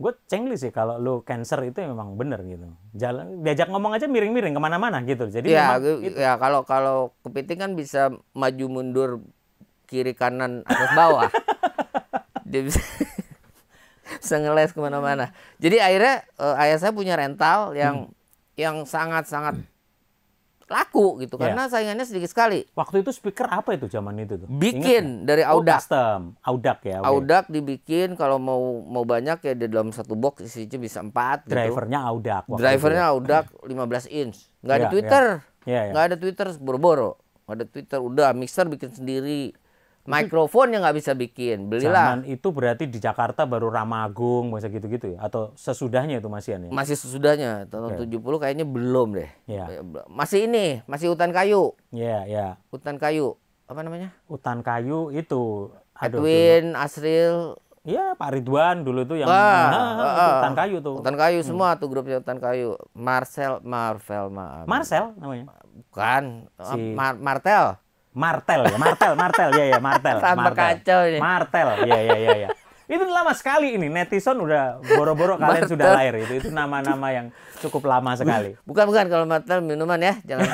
gue cengli sih kalau lu cancer itu ya memang bener gitu jalan diajak ngomong aja miring-miring kemana-mana gitu jadi ya, gitu. ya kalau kalau kepiting kan bisa maju mundur kiri kanan atas bawah dia bisa, bisa ngeles kemana-mana jadi akhirnya uh, ayah saya punya rental yang hmm. yang sangat-sangat laku gitu yeah. karena saingannya sedikit sekali. Waktu itu speaker apa itu zaman itu tuh? Bikin Ingat, dari Audac. Oh, custom. Audac ya. Okay. Audac dibikin kalau mau mau banyak ya di dalam satu box isinya bisa empat. Gitu. Drivernya gitu. Audac. Drivernya itu. Ya. Audac 15 inch. Nggak yeah, ada iya, Twitter. Yeah. Yeah, yeah. Nggak ada Twitter boro-boro. Nggak ada Twitter. Udah mixer bikin sendiri. Mikrofon yang nggak bisa bikin, belilah. Zaman itu berarti di Jakarta baru Ramagung, masa gitu-gitu ya? Atau sesudahnya itu masih aneh. ya? Masih sesudahnya, tahun okay. 70 kayaknya belum deh. Yeah. Iya. Masih ini, masih hutan kayu. Iya, yeah, iya. Yeah. Hutan kayu, apa namanya? Hutan kayu itu. Aduh, Edwin, dulu. Asril. Iya, Pak Ridwan dulu itu yang ah, nah, ah, ah. hutan kayu tuh. Hutan kayu hmm. semua hmm. tuh grupnya hutan kayu. Marcel, Marvel, maaf. Marcel namanya? Bukan, si... Mar Martel martel ya, martel, martel, ya ya, martel. Sampai martel. kacau nih. Martel, ya ya ya ya. Itu lama sekali ini netizen udah boro-boro kalian martel. sudah lahir itu itu nama-nama yang cukup lama sekali. Bukan bukan kalau martel minuman ya, jangan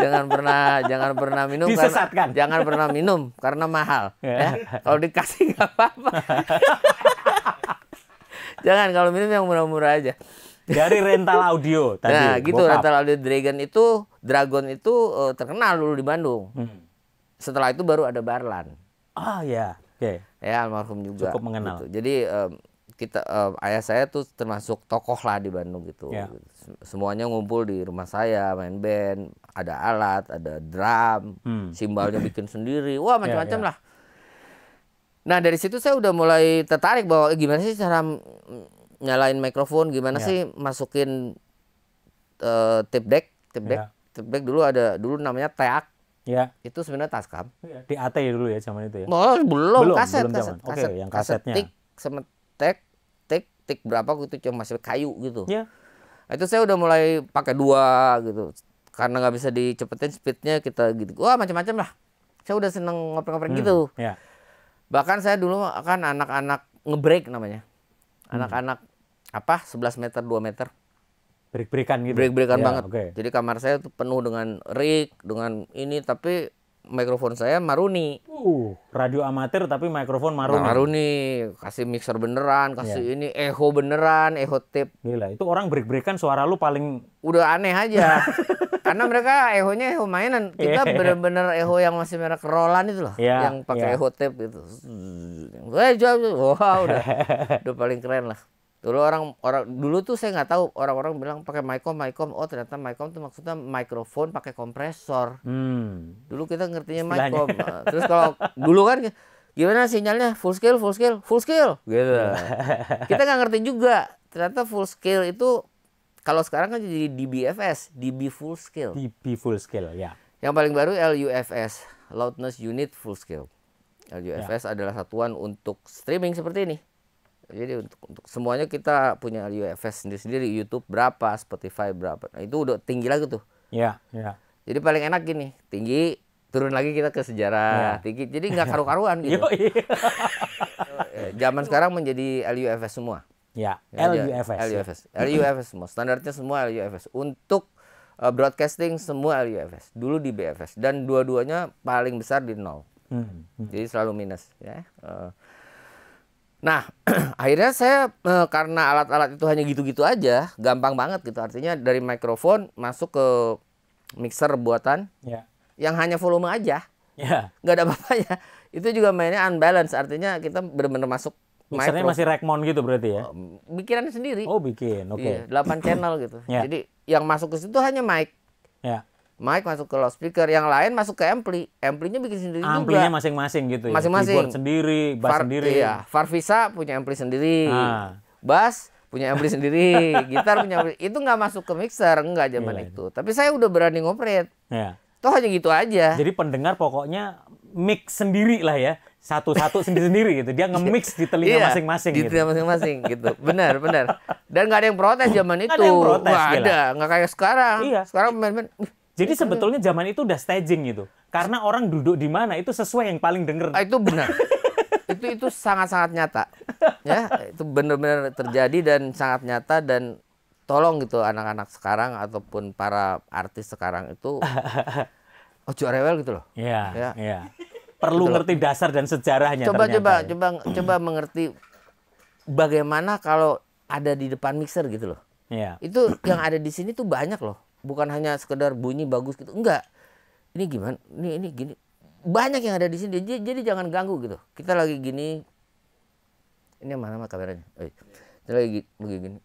jangan pernah jangan pernah minum Disesatkan. Karena, jangan pernah minum karena mahal iya. ya. Kalau dikasih nggak apa-apa. jangan kalau minum yang murah-murah aja dari rental audio tadi. Nah, gitu rental audio Dragon itu Dragon itu uh, terkenal dulu di Bandung. Hmm setelah itu baru ada Barlan. Oh ya. Oke. Okay. Ya almarhum juga. Cukup mengenal. Gitu. Jadi um, kita um, ayah saya tuh termasuk tokoh lah di Bandung gitu. Yeah. Iya. Semuanya ngumpul di rumah saya, main band, ada alat, ada drum, hmm. simbalnya bikin sendiri. Wah, macam-macam yeah, yeah. lah. Nah, dari situ saya udah mulai tertarik bahwa eh, gimana sih cara nyalain mikrofon, gimana yeah. sih masukin uh, tape deck, tape deck. Yeah. Tape deck dulu ada dulu namanya teak Ya. Itu sebenarnya iya, di AT dulu ya zaman itu ya. Oh, belum, belum kaset, kaset, kaset. Oke, okay, yang kasetnya. tik, semetek, tik, tik berapa gitu cuma masih kayu gitu. Ya. Itu saya udah mulai pakai dua gitu. Karena nggak bisa dicepetin speednya kita gitu. Wah, macam-macam lah. Saya udah seneng ngoprek-ngoprek hmm, gitu. Ya. Bahkan saya dulu kan anak-anak ngebreak namanya. Hmm. Anak-anak hmm. apa? 11 meter, 2 meter break-breakan gitu. Break-breakan ya, banget. Okay. Jadi kamar saya tuh penuh dengan rig, dengan ini tapi mikrofon saya Maruni. Uh, radio amatir tapi mikrofon Maruni. Maruni, kasih mixer beneran, kasih yeah. ini echo beneran, echo tip Gila, itu orang break-breakan suara lu paling udah aneh aja. Karena mereka echo nya echo mainan. Kita yeah. bener-bener echo yang masih merek Roland itu loh, yeah. yang pakai yeah. echo tape gitu. Wah, wow, udah udah paling keren lah. Dulu orang orang dulu tuh saya nggak tahu orang-orang bilang pakai Micom Micom oh ternyata Micom tuh maksudnya mikrofon pakai kompresor. Hmm. Dulu kita ngertinya Micom. Terus kalau dulu kan gimana sinyalnya full scale full scale full scale gitu. Iya. kita nggak ngerti juga ternyata full scale itu kalau sekarang kan jadi DBFS, DB full scale. DB full scale ya. Yang paling baru LUFS, Loudness Unit Full Scale. Ya. LUFS yeah. adalah satuan untuk streaming seperti ini jadi untuk, untuk semuanya kita punya UFS sendiri-sendiri YouTube berapa Spotify berapa nah, itu udah tinggi lagi tuh ya yeah, yeah. jadi paling enak gini tinggi turun lagi kita ke sejarah yeah. tinggi jadi nggak karu-karuan gitu eh, zaman sekarang menjadi LUFS semua ya LUFS LUFS LUFS semua standarnya semua LUFS untuk uh, broadcasting semua LUFS dulu di BFS dan dua-duanya paling besar di nol hmm. hmm. jadi selalu minus ya uh, Nah, akhirnya saya e, karena alat-alat itu hanya gitu-gitu aja, gampang banget gitu. Artinya dari mikrofon masuk ke mixer buatan yeah. yang hanya volume aja, yeah. nggak ada apa-apanya. Itu juga mainnya unbalance, artinya kita benar-benar masuk. Mixernya micro. masih Rekmon gitu berarti ya? Bikinannya oh, sendiri. Oh bikin, oke. Okay. Iya, 8 channel gitu. Yeah. Ya. Jadi yang masuk ke situ hanya mic. Yeah mic masuk ke loudspeaker, yang lain masuk ke ampli. Amplinya bikin sendiri Amplinya juga. masing-masing gitu ya. Masing-masing. Keyboard sendiri, bass Far, sendiri. Iya, Farvisa punya ampli sendiri. Ah. Bass punya ampli sendiri, gitar punya ampli. Itu nggak masuk ke mixer, nggak zaman iya, iya. itu. Tapi saya udah berani ngoperate. Iya. Toh hanya gitu aja. Jadi pendengar pokoknya mix sendiri lah ya. Satu-satu sendiri-sendiri gitu. Dia nge-mix di telinga masing iya. masing-masing di gitu. telinga masing-masing gitu. Benar, benar. Dan nggak ada yang protes zaman itu. Gak ada yang protes, Gak ada, nggak kayak sekarang. Iya. Sekarang main-main jadi sebetulnya zaman itu udah staging gitu. Karena orang duduk di mana itu sesuai yang paling denger. Ah, itu benar. itu itu sangat-sangat nyata. Ya, itu benar-benar terjadi dan sangat nyata dan tolong gitu anak-anak sekarang ataupun para artis sekarang itu ojo rewel gitu loh. Iya. Ya. ya. Perlu gitu ngerti loh. dasar dan sejarahnya Coba coba ya. coba coba mengerti bagaimana kalau ada di depan mixer gitu loh. Iya. Itu yang ada di sini tuh banyak loh bukan hanya sekedar bunyi bagus gitu enggak ini gimana ini ini gini banyak yang ada di sini jadi, jadi jangan ganggu gitu kita lagi gini ini mana mah kameranya oh, iya. kita lagi begini gini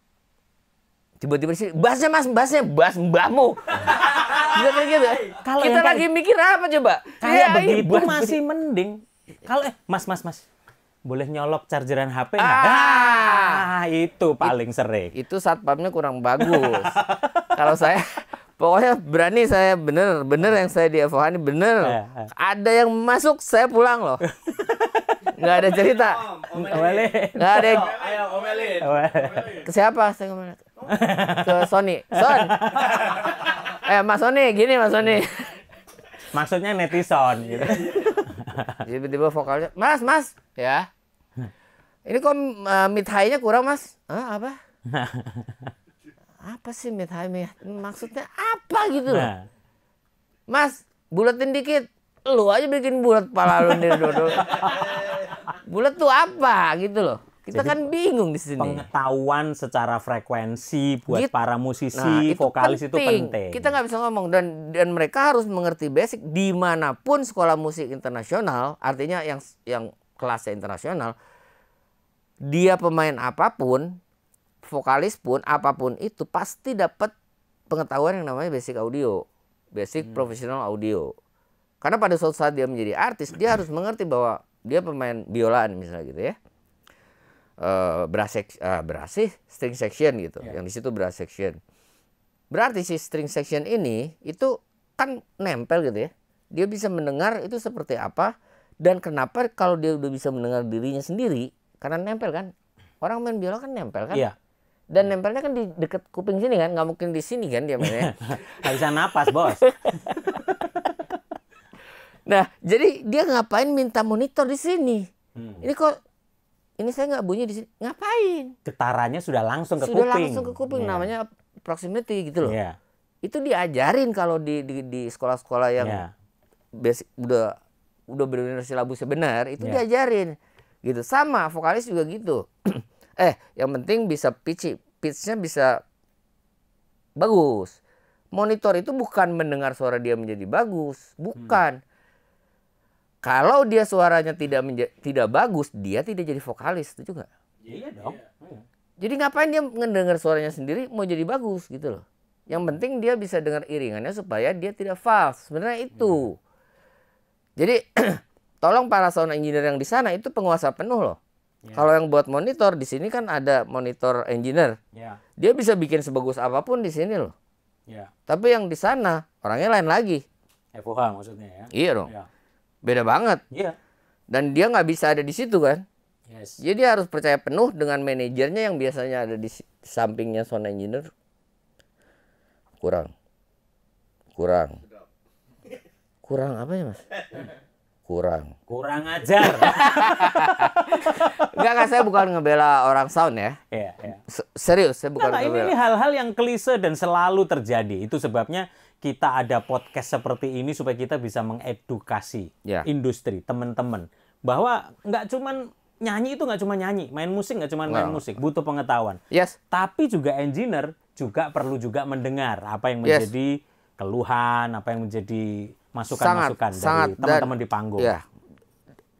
tiba-tiba sih bahasnya mas bahasnya bahas mbahmu gitu, gitu. kita lagi mikir apa coba kayak ya, begitu masih mending kalau eh mas mas mas boleh nyolok chargeran HP ah. nggak? ah, itu paling it, sering. Itu satpamnya kurang bagus. kalau saya Pokoknya berani saya bener, bener yang saya di ini bener. Eh, eh. Ada yang masuk saya pulang loh. Gak ada cerita. Gak omelin. Nggak ada. Yang... Ayo omelin. Ke siapa saya kemana? Ke Sony. Son. eh Mas Sony, gini Mas Sony. Maksudnya netizen gitu. Jadi tiba-tiba vokalnya, Mas, Mas, ya. Ini kok uh, mid high-nya kurang Mas? Hah, apa? apa sih metahamid maksudnya apa gitu loh nah. mas bulatin dikit lu aja bikin bulat pala lu nih dodol bulat tuh apa gitu loh kita Jadi, kan bingung di sini. Pengetahuan secara frekuensi buat gitu. para musisi, nah, itu vokalis penting. itu penting. Kita nggak bisa ngomong dan dan mereka harus mengerti basic dimanapun sekolah musik internasional, artinya yang yang kelasnya internasional, dia pemain apapun, vokalis pun apapun itu pasti dapat pengetahuan yang namanya basic audio, basic hmm. profesional audio. Karena pada suatu saat dia menjadi artis, dia harus mengerti bahwa dia pemain biolaan misalnya gitu ya. Uh, eh, brass, uh, eh, brass string section gitu, yeah. yang di situ brass section. Berarti si string section ini itu kan nempel gitu ya. Dia bisa mendengar itu seperti apa dan kenapa kalau dia udah bisa mendengar dirinya sendiri karena nempel kan. Orang main biola kan nempel kan. Yeah dan nempelnya kan di deket kuping sini kan nggak mungkin di sini kan dia mainnya nggak bisa bos nah jadi dia ngapain minta monitor di sini hmm. ini kok ini saya nggak bunyi di sini ngapain getarannya sudah langsung ke sudah kuping sudah langsung ke kuping yeah. namanya proximity gitu loh yeah. itu diajarin kalau di di, sekolah-sekolah yang yeah. basic udah udah benar-benar silabusnya benar itu yeah. diajarin gitu sama vokalis juga gitu eh yang penting bisa pitch pitchnya bisa bagus monitor itu bukan mendengar suara dia menjadi bagus bukan hmm. kalau dia suaranya tidak tidak bagus dia tidak jadi vokalis itu juga ya, iya dong iya. Iya. jadi ngapain dia mendengar suaranya sendiri mau jadi bagus gitu loh yang penting dia bisa dengar iringannya supaya dia tidak fals sebenarnya itu hmm. jadi tolong para sound engineer yang di sana itu penguasa penuh loh Yeah. Kalau yang buat monitor di sini kan ada monitor engineer. Yeah. Dia bisa bikin sebagus apapun di sini loh. Yeah. Tapi yang di sana orangnya lain lagi. FOH maksudnya ya. Iya dong. Yeah. Beda banget. Iya. Yeah. Dan dia nggak bisa ada di situ kan. Yes. Jadi harus percaya penuh dengan manajernya yang biasanya ada di sampingnya sound engineer. Kurang. Kurang. Kurang apa ya, Mas? kurang kurang ajar nggak kan saya bukan ngebela orang sound ya yeah, iya, iya. yeah. serius saya bukan nah, ini hal-hal yang klise dan selalu terjadi itu sebabnya kita ada podcast seperti ini supaya kita bisa mengedukasi yeah. industri teman-teman bahwa nggak cuman nyanyi itu nggak cuma nyanyi main musik nggak cuma main no. Nah. musik butuh pengetahuan yes tapi juga engineer juga perlu juga mendengar apa yang menjadi yes. keluhan apa yang menjadi masukan-masukan dari teman-teman di panggung. Ya.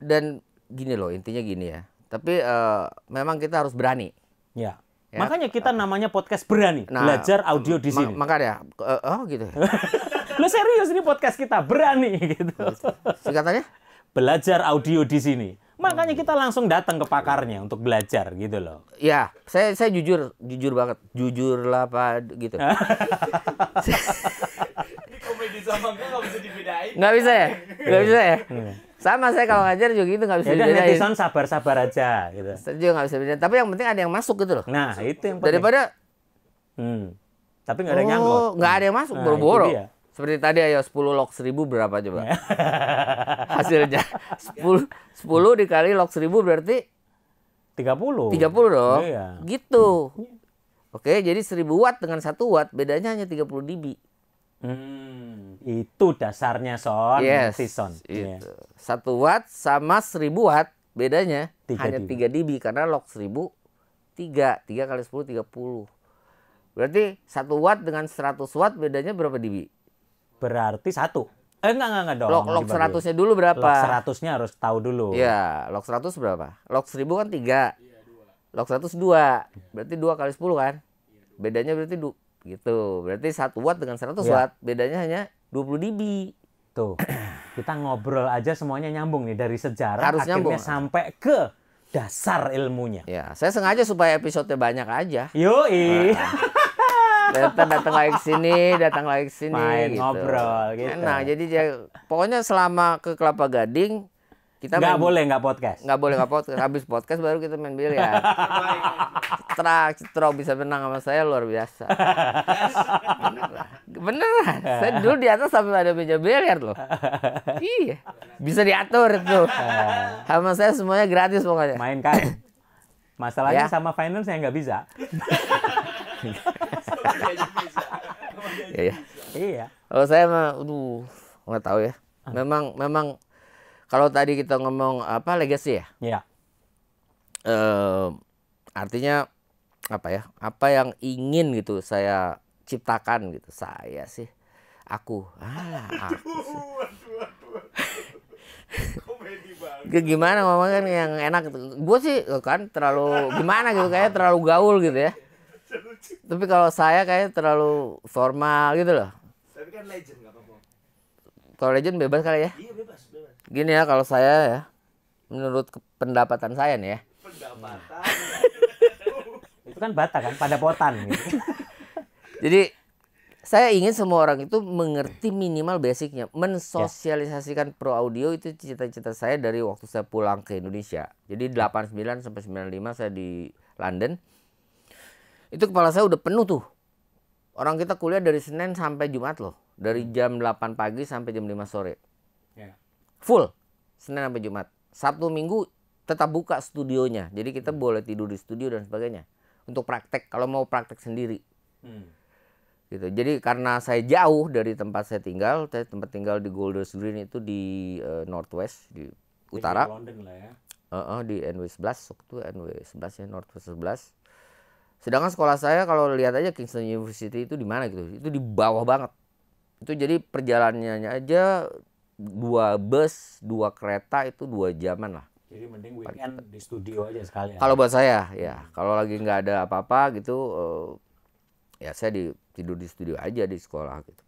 Dan gini loh intinya gini ya. Tapi uh, memang kita harus berani. Ya. ya. Makanya kita namanya podcast berani. Nah, Belajar audio di sini. Ma makanya uh, oh gitu. Ya. Lo serius ini podcast kita berani gitu. Singkatannya? Belajar audio di sini. Makanya kita langsung datang ke pakarnya untuk belajar gitu loh. Ya, saya saya jujur, jujur banget, Jujur lah pak gitu. sama gue nggak bisa dibedain. Nggak bisa ya? Gak bisa ya? Iya. Sama saya kalau ngajar juga gitu gak bisa ya kan, dibedain. netizen sabar-sabar aja gitu. Saya juga gak bisa bedain. Tapi yang penting ada yang masuk gitu loh. Nah masuk. itu yang penting. Daripada hmm. tapi gak ada oh, yang nyangkut. Oh, gak ada yang masuk, nah, boro-boro. Seperti tadi ayo 10 log 1000 berapa coba? Hasilnya 10 10 dikali log 1000 berarti 30. 30 dong. Iya. Gitu. Oke, jadi 1000 watt dengan 1 watt bedanya hanya 30 dB. Hmm, itu dasarnya son, yes, son. Itu. Iya. Satu watt sama seribu watt bedanya tiga hanya tiga dB. dB karena log seribu tiga tiga kali sepuluh tiga puluh. Berarti satu watt dengan seratus watt bedanya berapa dB? Berarti satu. Eh enggak enggak enggak dong. Log, seratusnya dulu berapa? Log seratusnya harus tahu dulu. Iya, log seratus berapa? Log seribu kan tiga iya, Log seratus dua Berarti dua kali sepuluh kan? Bedanya berarti dua gitu berarti satu watt dengan 100 ya. watt bedanya hanya 20 dB tuh kita ngobrol aja semuanya nyambung nih dari sejarah Harus akhirnya nyambung. sampai ke dasar ilmunya ya saya sengaja supaya episode banyak aja yoi nah. datang datang lagi sini datang lagi sini Main gitu. ngobrol gitu nah jadi pokoknya selama ke Kelapa Gading kita nggak main, boleh nggak podcast nggak boleh nggak podcast habis podcast baru kita main biliar terak terak bisa menang sama saya luar biasa bener beneran. saya dulu di atas sampai ada meja biliar loh iya bisa diatur tuh sama saya semuanya gratis pokoknya main kan masalahnya ya. sama finance yang nggak bisa iya iya kalau saya mah aduh nggak tahu ya ah. memang memang kalau tadi kita ngomong apa legacy ya? Iya. Uh, artinya apa ya? Apa yang ingin gitu saya ciptakan gitu saya sih aku alah aku sih. gimana ngomong kan yang enak gue sih eh, kan terlalu gimana gitu kayak terlalu gaul gitu ya tapi kalau saya kayak terlalu formal gitu loh tapi kan legend gak apa-apa kalau legend bebas kali ya iya gini ya kalau saya ya menurut pendapatan saya nih ya pendapatan itu kan bata kan pada potan gitu. jadi saya ingin semua orang itu mengerti minimal basicnya mensosialisasikan ya. pro audio itu cita-cita saya dari waktu saya pulang ke Indonesia jadi 89 sampai 95 saya di London itu kepala saya udah penuh tuh orang kita kuliah dari Senin sampai Jumat loh dari hmm. jam 8 pagi sampai jam 5 sore full Senin sampai Jumat. Sabtu Minggu tetap buka studionya. Jadi kita hmm. boleh tidur di studio dan sebagainya untuk praktek kalau mau praktek sendiri. Hmm. Gitu. Jadi karena saya jauh dari tempat saya tinggal, saya tempat tinggal di Golders Green itu di uh, northwest di utara. Di London lah ya. Uh -uh, di NW 11 waktu NW 11 ya northwest 11. Sedangkan sekolah saya kalau lihat aja Kingston University itu di mana gitu, itu di bawah banget. Itu jadi perjalanannya aja dua bus, dua kereta itu dua jaman lah. Jadi mending weekend di studio aja sekalian. Kalau buat saya ya, kalau lagi nggak ada apa-apa gitu, uh, ya saya di, tidur di studio aja di sekolah gitu.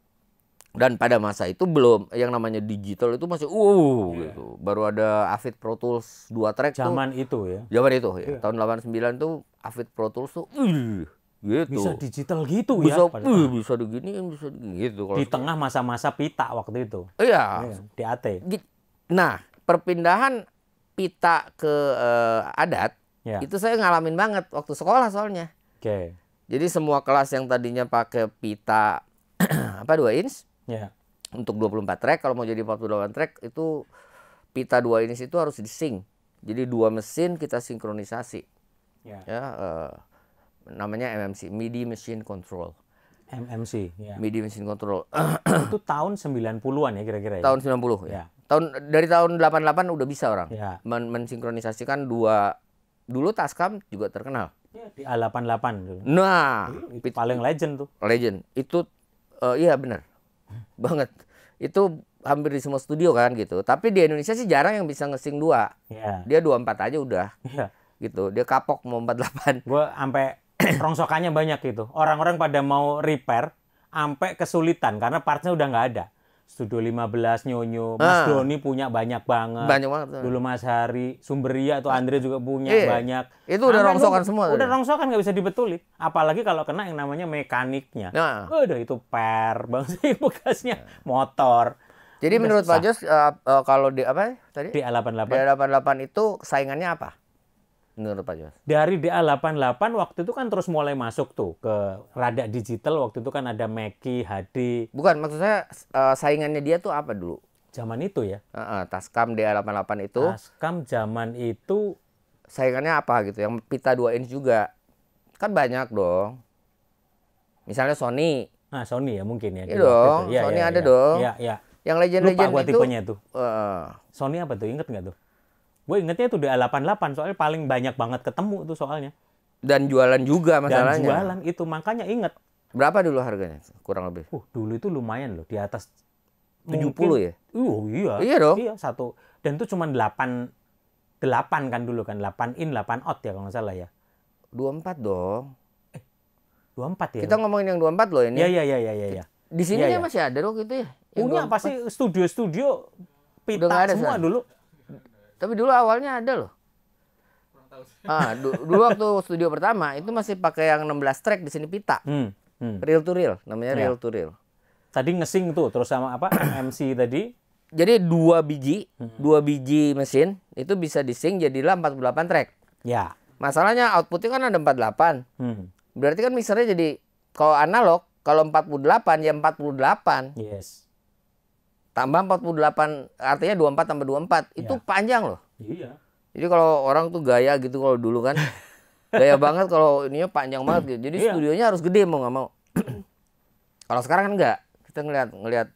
Dan pada masa itu belum yang namanya digital itu masih uh yeah. gitu. Baru ada Avid Pro Tools dua track Zaman tuh. itu ya. Zaman itu ya. Yeah. Tahun 89 tuh Avid Pro Tools tuh uh, Gitu. Bisa digital gitu bisa, ya. Bisa uh, bisa begini, kan, bisa gitu. Kalau di tengah masa-masa pita waktu itu. Iya. iya di AT. Nah, perpindahan pita ke uh, adat ya. itu saya ngalamin banget waktu sekolah soalnya. Oke. Okay. Jadi semua kelas yang tadinya pakai pita apa 2 inch? Ya. Untuk 24 track kalau mau jadi 48 track itu pita dua inch itu harus di Jadi dua mesin kita sinkronisasi. Iya. Ya. ya uh, namanya MMC MIDI Machine Control. MMC. Ya. MIDI Machine Control. itu tahun 90-an ya kira-kira ya. Tahun 90 ya. ya. Tahun dari tahun 88 udah bisa orang ya. men mensinkronisasikan dua dulu Tascam juga terkenal. Ya, di A88 dulu. Nah, itu, itu paling legend tuh. Legend. Itu uh, iya benar. Banget. Itu hampir di semua studio kan gitu. Tapi di Indonesia sih jarang yang bisa ngesing dua. Ya. Dia empat aja udah. Ya. Gitu. Dia kapok mau empat delapan Gua sampai rongsokannya banyak gitu. Orang-orang pada mau repair, sampai kesulitan karena partnya udah nggak ada. Studio 15 Nyonyo, Mas ah. Doni punya banyak banget. Banyak banget. Dulu Mas Hari, Sumberia atau ah. Andre juga punya iya. banyak. Itu udah Anak rongsokan itu, semua. Udah ya? rongsokan nggak bisa dibetulin. Apalagi kalau kena yang namanya mekaniknya. Nah. Udah itu per, bangsa bekasnya motor. Jadi udah menurut Pak Jos uh, uh, kalau di apa ya tadi? Di A88. Di A88 itu saingannya apa? Menurut Pak Jos. Dari DA88 waktu itu kan terus mulai masuk tuh ke rada digital. Waktu itu kan ada Meki, Hadi. Bukan, maksud saya uh, saingannya dia tuh apa dulu? Zaman itu ya? Uh, uh, Tascam DA88 itu. Tascam zaman itu. Saingannya apa gitu? Yang pita 2 inch juga. Kan banyak dong. Misalnya Sony. Nah, Sony ya mungkin ya. Iya dong, ya, Sony ya, ada ya. dong. Iya, iya. Yang legend-legend itu. Lupa gua tipenya tuh. Uh, Sony apa tuh? Ingat nggak tuh? Gue ingetnya itu udah 88 soalnya paling banyak banget ketemu tuh soalnya. Dan jualan juga masalahnya. Dan jualan itu makanya inget. Berapa dulu harganya kurang lebih? Uh, dulu itu lumayan loh di atas 70 mungkin, ya? Uh, iya. Iya dong. Iya, satu. Dan itu cuma 8 8 kan dulu kan, 8 in, 8 out ya kalau nggak salah ya. 24 dong. Eh, 24 ya. Kita ngomongin yang 24 loh ini. Iya, iya, iya, iya, iya. Ya. Di sini ya, ya. masih ada waktu itu ya? Punya pasti studio-studio pita semua dulu. Tapi dulu awalnya ada loh. Ah, du dulu waktu studio pertama itu masih pakai yang 16 track di sini pita. Hmm. Hmm. Real to real, namanya yeah. real to real. Tadi ngesing tuh terus sama apa MC tadi? Jadi dua biji, hmm. dua biji mesin itu bisa dising jadilah 48 track. Ya. Masalahnya outputnya kan ada 48. Hmm. Berarti kan mixernya jadi kalau analog kalau 48 ya 48. Yes. Tambah 48 artinya 24 tambah 24 itu iya. panjang loh. Iya. Jadi kalau orang tuh gaya gitu kalau dulu kan gaya banget kalau ininya panjang banget gitu. Jadi iya. studionya harus gede mau nggak mau. kalau sekarang kan enggak. Kita ngelihat ngelihat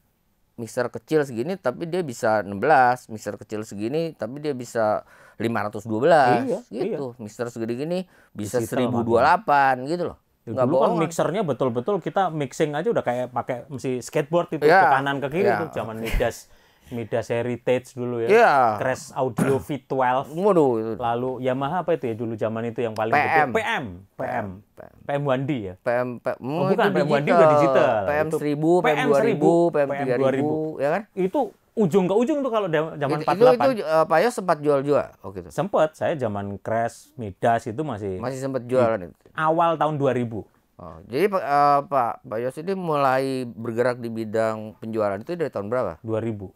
mixer kecil segini tapi dia bisa 16, mixer kecil segini tapi dia bisa 512 iya, iya, gitu. Iya. Mixer segede gini bisa Digital 1028 banget. gitu loh. Ya, dulu bohongan. kan mixernya betul-betul kita mixing aja udah kayak pakai mesti skateboard itu yeah. ke kanan ke kiri yeah. itu zaman Midas Midas Heritage dulu ya. Yeah. Crash Audio V12. Waduh. Lalu Yamaha apa itu ya dulu zaman itu yang paling PM. Gede? PM. PM. PM. Wandi ya. PM. PM. Oh, oh, bukan PM Wandi udah digital. PM 1000, PM 2000, PM 3000, ya kan? Itu ujung ke ujung tuh kalau zaman 48. Itu, itu uh, Pak Yos sempat jual juga oh gitu. Sempat, saya zaman Crash, Midas itu masih masih sempat jualan itu awal tahun 2000. Oh, jadi uh, Pak Pak Yos ini mulai bergerak di bidang penjualan itu dari tahun berapa? 2000.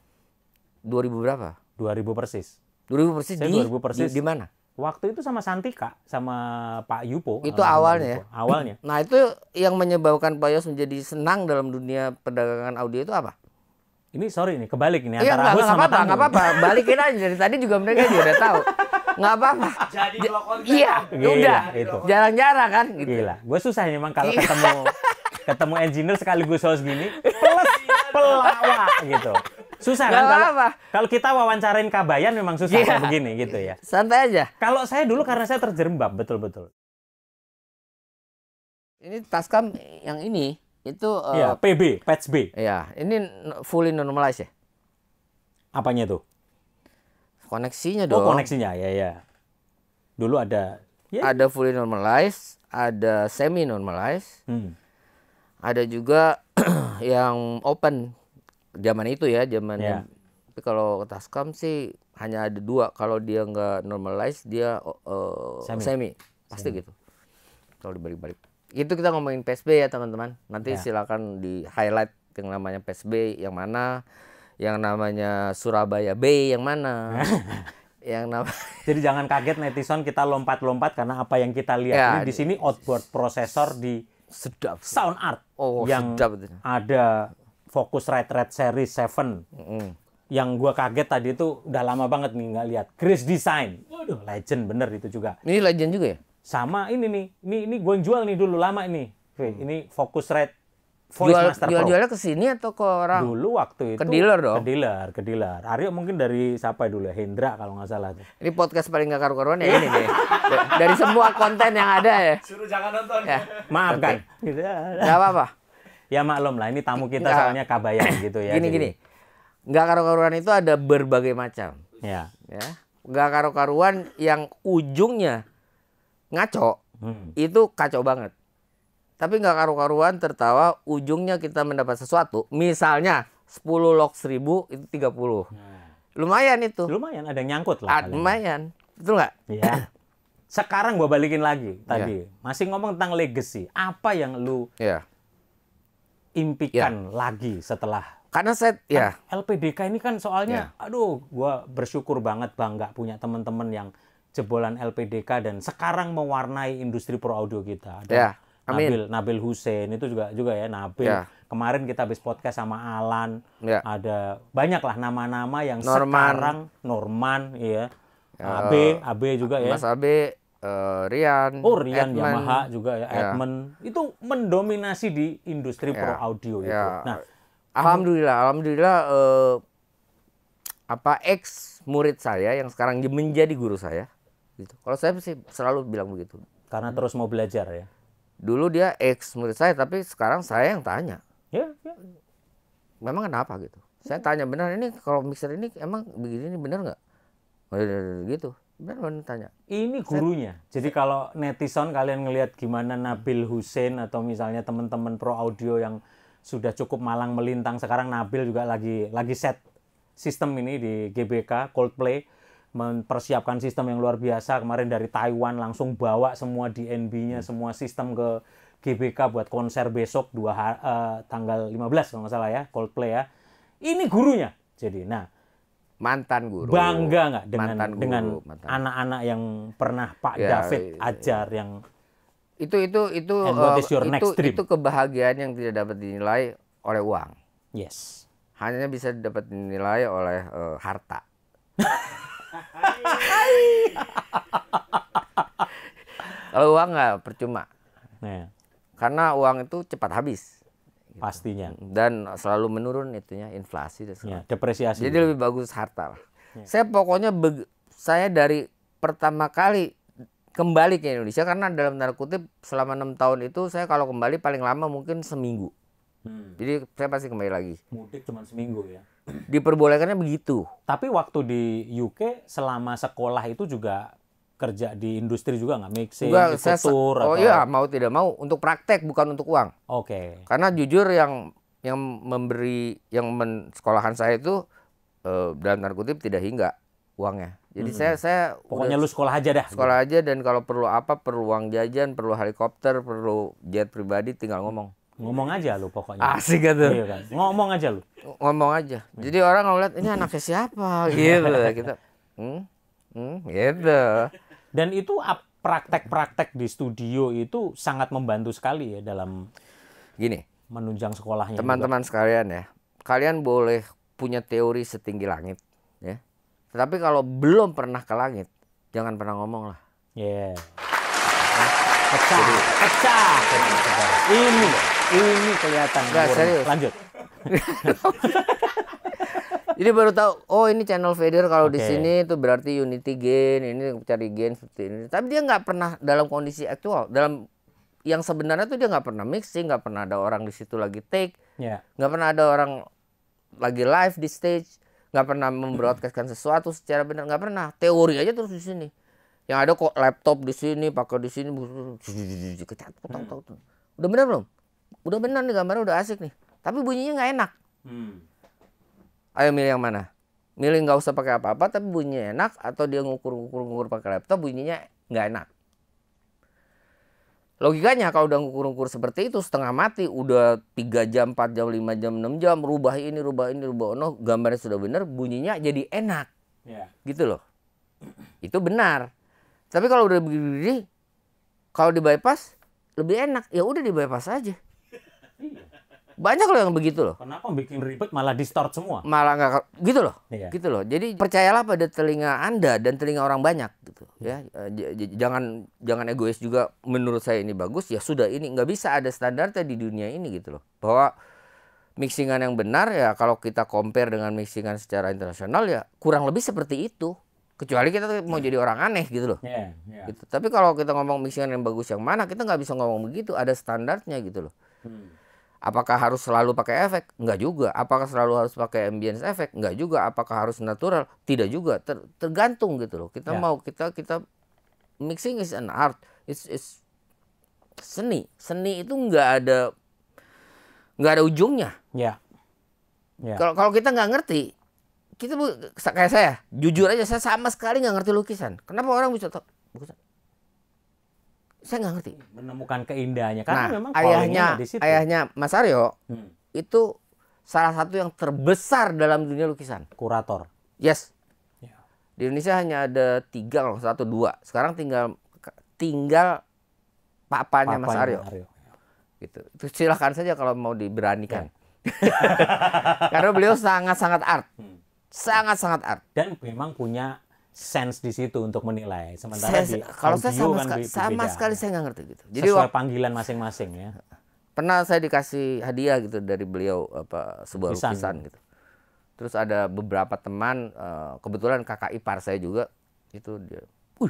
2000 berapa? 2000 persis. 2000 persis Saya di 2000 persis. Di, di mana? Waktu itu sama Santika, sama Pak Yupo. Itu eh, awalnya ya? Yupo. ya? Awalnya. Nah itu yang menyebabkan Pak Yos menjadi senang dalam dunia perdagangan audio itu apa? Ini sorry nih, kebalik nih. Iya, nggak apa-apa, nggak apa-apa. Balikin aja, dari tadi juga mereka juga udah tahu. nggak apa-apa. Jadi dua konten. Iya, iya udah. Jarang-jarang kan. Gitu. Gila, gue susah memang kalau iya. ketemu ketemu engineer sekaligus host gini plus pelawak gitu susah Gak kan kalau kalau kita wawancarain kabayan memang susah yeah. begini gitu ya santai aja kalau saya dulu karena saya terjerembab betul-betul ini taskam yang ini itu ya, eh, PB patch B Iya. ini fully normalize ya apanya tuh Koneksinya oh, dong. Oh, koneksinya ya ya. Dulu ada ya. ada fully normalized, ada semi normalized. Hmm. Ada juga yang open zaman itu ya, zaman ya. tapi kalau Tascam sih hanya ada dua. Kalau dia nggak normalized, dia uh, semi. semi. Pasti semi. gitu. Kalau dibalik-balik. Itu kita ngomongin PSB ya, teman-teman. Nanti ya. silakan di highlight yang namanya PSB yang mana yang namanya Surabaya B yang mana yang nama jadi jangan kaget netizen kita lompat-lompat karena apa yang kita lihat ya, ini di sini ya. outboard prosesor di sedap sound art oh, yang sedap. ada fokus red red series 7 mm -hmm. yang gua kaget tadi itu udah lama banget nih nggak lihat Chris Design waduh legend bener itu juga ini legend juga ya sama ini nih ini ini gua jual nih dulu lama ini mm. ini fokus red Voice jual, Master jual jualnya ke sini atau ke orang? Dulu waktu itu ke dealer dong. Ke dealer, ke dealer. Aryo mungkin dari siapa dulu ya? Hendra kalau nggak salah Ini podcast paling nggak karu-karuan ya ini nih. Dari semua konten yang ada ya. Suruh jangan nonton. Ya. Maaf kan. Gak apa-apa. Ya maklum lah ini tamu kita gak. soalnya kabayan gitu ya. Gini gini. Gak karu-karuan itu ada berbagai macam. Ya. Ya. Gak karu-karuan yang ujungnya ngaco. Hmm. Itu kacau banget tapi nggak karu-karuan tertawa ujungnya kita mendapat sesuatu misalnya 10 log 1000 itu 30 nah. lumayan itu lumayan ada yang nyangkut lah Ad, lumayan betul nggak Ya. sekarang gua balikin lagi tadi yeah. masih ngomong tentang legacy apa yang lu yeah. impikan yeah. lagi setelah karena saya iya. kan ya LPDK ini kan soalnya ya. aduh gua bersyukur banget bangga punya teman-teman yang jebolan LPDK dan sekarang mewarnai industri pro audio kita ada ya. Amin. Nabil Nabil Hussein itu juga juga ya Nabil. Ya. Kemarin kita habis podcast sama Alan. Ya. Ada banyaklah nama-nama yang Norman. sekarang Norman iya. ya Ya. AB AB juga ya. Mas AB uh, eh, Rian, oh, Rian Edmund. Yamaha juga ya, ya, Edmund itu mendominasi di industri ya. pro audio ya. itu. Nah, alhamdulillah, alhamdulillah uh, apa ex murid saya yang sekarang menjadi guru saya, gitu. Kalau saya sih selalu bilang begitu. Karena terus mau belajar ya dulu dia ex menurut saya tapi sekarang saya yang tanya ya, ya. memang kenapa gitu saya ya. tanya benar ini kalau mixer ini emang begini ini benar nggak oh, iya, iya, iya, gitu benar benar tanya ini gurunya saya, jadi kalau netizen kalian ngelihat gimana Nabil Hussein atau misalnya teman-teman pro audio yang sudah cukup malang melintang sekarang Nabil juga lagi lagi set sistem ini di GBK Coldplay mempersiapkan sistem yang luar biasa kemarin dari Taiwan langsung bawa semua DNB-nya hmm. semua sistem ke GBK buat konser besok dua uh, tanggal 15 kalau nggak salah ya Coldplay ya ini gurunya jadi nah mantan guru bangga nggak dengan mantan guru, dengan anak-anak yang pernah Pak ya, David iya, iya. ajar yang itu itu itu uh, itu, itu kebahagiaan yang tidak dapat dinilai oleh uang yes hanya bisa dapat dinilai oleh uh, harta Kalau uang nggak percuma. Nah. Karena uang itu cepat habis. Gitu. Pastinya. Dan selalu menurun itunya inflasi dan ya, depresiasi. Jadi juga. lebih bagus harta lah. Ya. Saya pokoknya saya dari pertama kali kembali ke Indonesia karena dalam tanda kutip selama enam tahun itu saya kalau kembali paling lama mungkin seminggu. Hmm. Jadi saya pasti kembali lagi. Mudik cuma seminggu ya. Diperbolehkannya begitu. Tapi waktu di UK selama sekolah itu juga kerja di industri juga nggak mixing, Enggak, saya, oh atau? Oh iya mau tidak mau untuk praktek bukan untuk uang. Oke. Okay. Karena jujur yang yang memberi yang men, sekolahan saya itu uh, dalam tanda kutip tidak hingga uangnya. Jadi hmm. saya saya pokoknya lu sekolah aja dah. Sekolah gitu. aja dan kalau perlu apa perlu uang jajan, perlu helikopter, perlu jet pribadi tinggal ngomong. Ngomong aja lu pokoknya. Asik gitu. Iya kan? Ngomong aja lu. Ngomong aja. Jadi orang ngeliat ini anaknya siapa gitu kita. Gitu. Hmm? Hmm, gitu. Dan itu praktek-praktek di studio itu sangat membantu sekali ya dalam gini menunjang sekolahnya. Teman-teman sekalian ya, kalian boleh punya teori setinggi langit ya. Tetapi kalau belum pernah ke langit, jangan pernah ngomong lah. Yeah. Ya. Pecah, pecah, pecah. Ini ini kelihatan. Gak serius. Lanjut. Jadi baru tahu, oh ini channel fader kalau okay. di sini itu berarti unity gain, ini cari gain seperti ini. Tapi dia nggak pernah dalam kondisi aktual, dalam yang sebenarnya tuh dia nggak pernah mixing, nggak pernah ada orang di situ lagi take, ya. nggak yeah. pernah ada orang lagi live di stage, nggak pernah membroadcastkan sesuatu secara benar, nggak pernah. Teori aja terus di sini. Yang ada kok laptop di sini, pakai di sini, udah benar belum? udah benar nih gambarnya udah asik nih tapi bunyinya nggak enak hmm. ayo milih yang mana milih nggak usah pakai apa-apa tapi bunyinya enak atau dia ngukur-ngukur-ngukur pakai laptop bunyinya nggak enak logikanya kalau udah ngukur-ngukur seperti itu setengah mati udah tiga jam empat jam lima jam enam jam rubah ini rubah ini rubah ono oh, gambarnya sudah benar bunyinya jadi enak yeah. gitu loh itu benar tapi kalau udah begini kalau di bypass lebih enak ya udah di bypass aja Iya. Banyak loh yang begitu loh. Kenapa bikin ribet malah distort semua? Malah nggak gitu loh. Iya. Gitu loh. Jadi percayalah pada telinga Anda dan telinga orang banyak gitu ya. Eh, jangan jangan egois juga menurut saya ini bagus ya sudah ini nggak bisa ada standarnya di dunia ini gitu loh. Bahwa mixingan yang benar ya kalau kita compare dengan mixingan secara internasional ya kurang lebih seperti itu kecuali kita mau iya. jadi orang aneh gitu loh yeah, yeah. Gitu. tapi kalau kita ngomong mixingan yang bagus yang mana kita nggak bisa ngomong begitu ada standarnya gitu loh hmm. Apakah harus selalu pakai efek? Enggak juga. Apakah selalu harus pakai ambience efek? Enggak juga. Apakah harus natural? Tidak juga. Ter, tergantung gitu loh. Kita yeah. mau kita kita mixing is an art. It's, it's seni. Seni itu enggak ada enggak ada ujungnya. Ya. Yeah. Kalau yeah. kalau kita nggak ngerti, kita kayak saya, jujur aja saya sama sekali nggak ngerti lukisan. Kenapa orang bisa tahu saya nggak ngerti menemukan keindahannya karena nah, memang ayahnya di situ. ayahnya Mas Aryo hmm. itu salah satu yang terbesar dalam dunia lukisan kurator yes yeah. di Indonesia hanya ada tiga kalau satu dua sekarang tinggal tinggal papanya, papanya Mas Aryo, Aryo. gitu itu silahkan saja kalau mau diberanikan yeah. karena beliau sangat sangat art hmm. sangat sangat art dan memang punya sense di situ untuk menilai. Sementara sense, di kalau saya sama, kan sekali, sama sekali saya nggak ngerti gitu. Jadi sesuai panggilan masing-masing ya. Pernah saya dikasih hadiah gitu dari beliau apa sebuah lukisan, lukisan gitu. Terus ada beberapa teman eh, kebetulan kakak ipar saya juga itu dia, "Uh,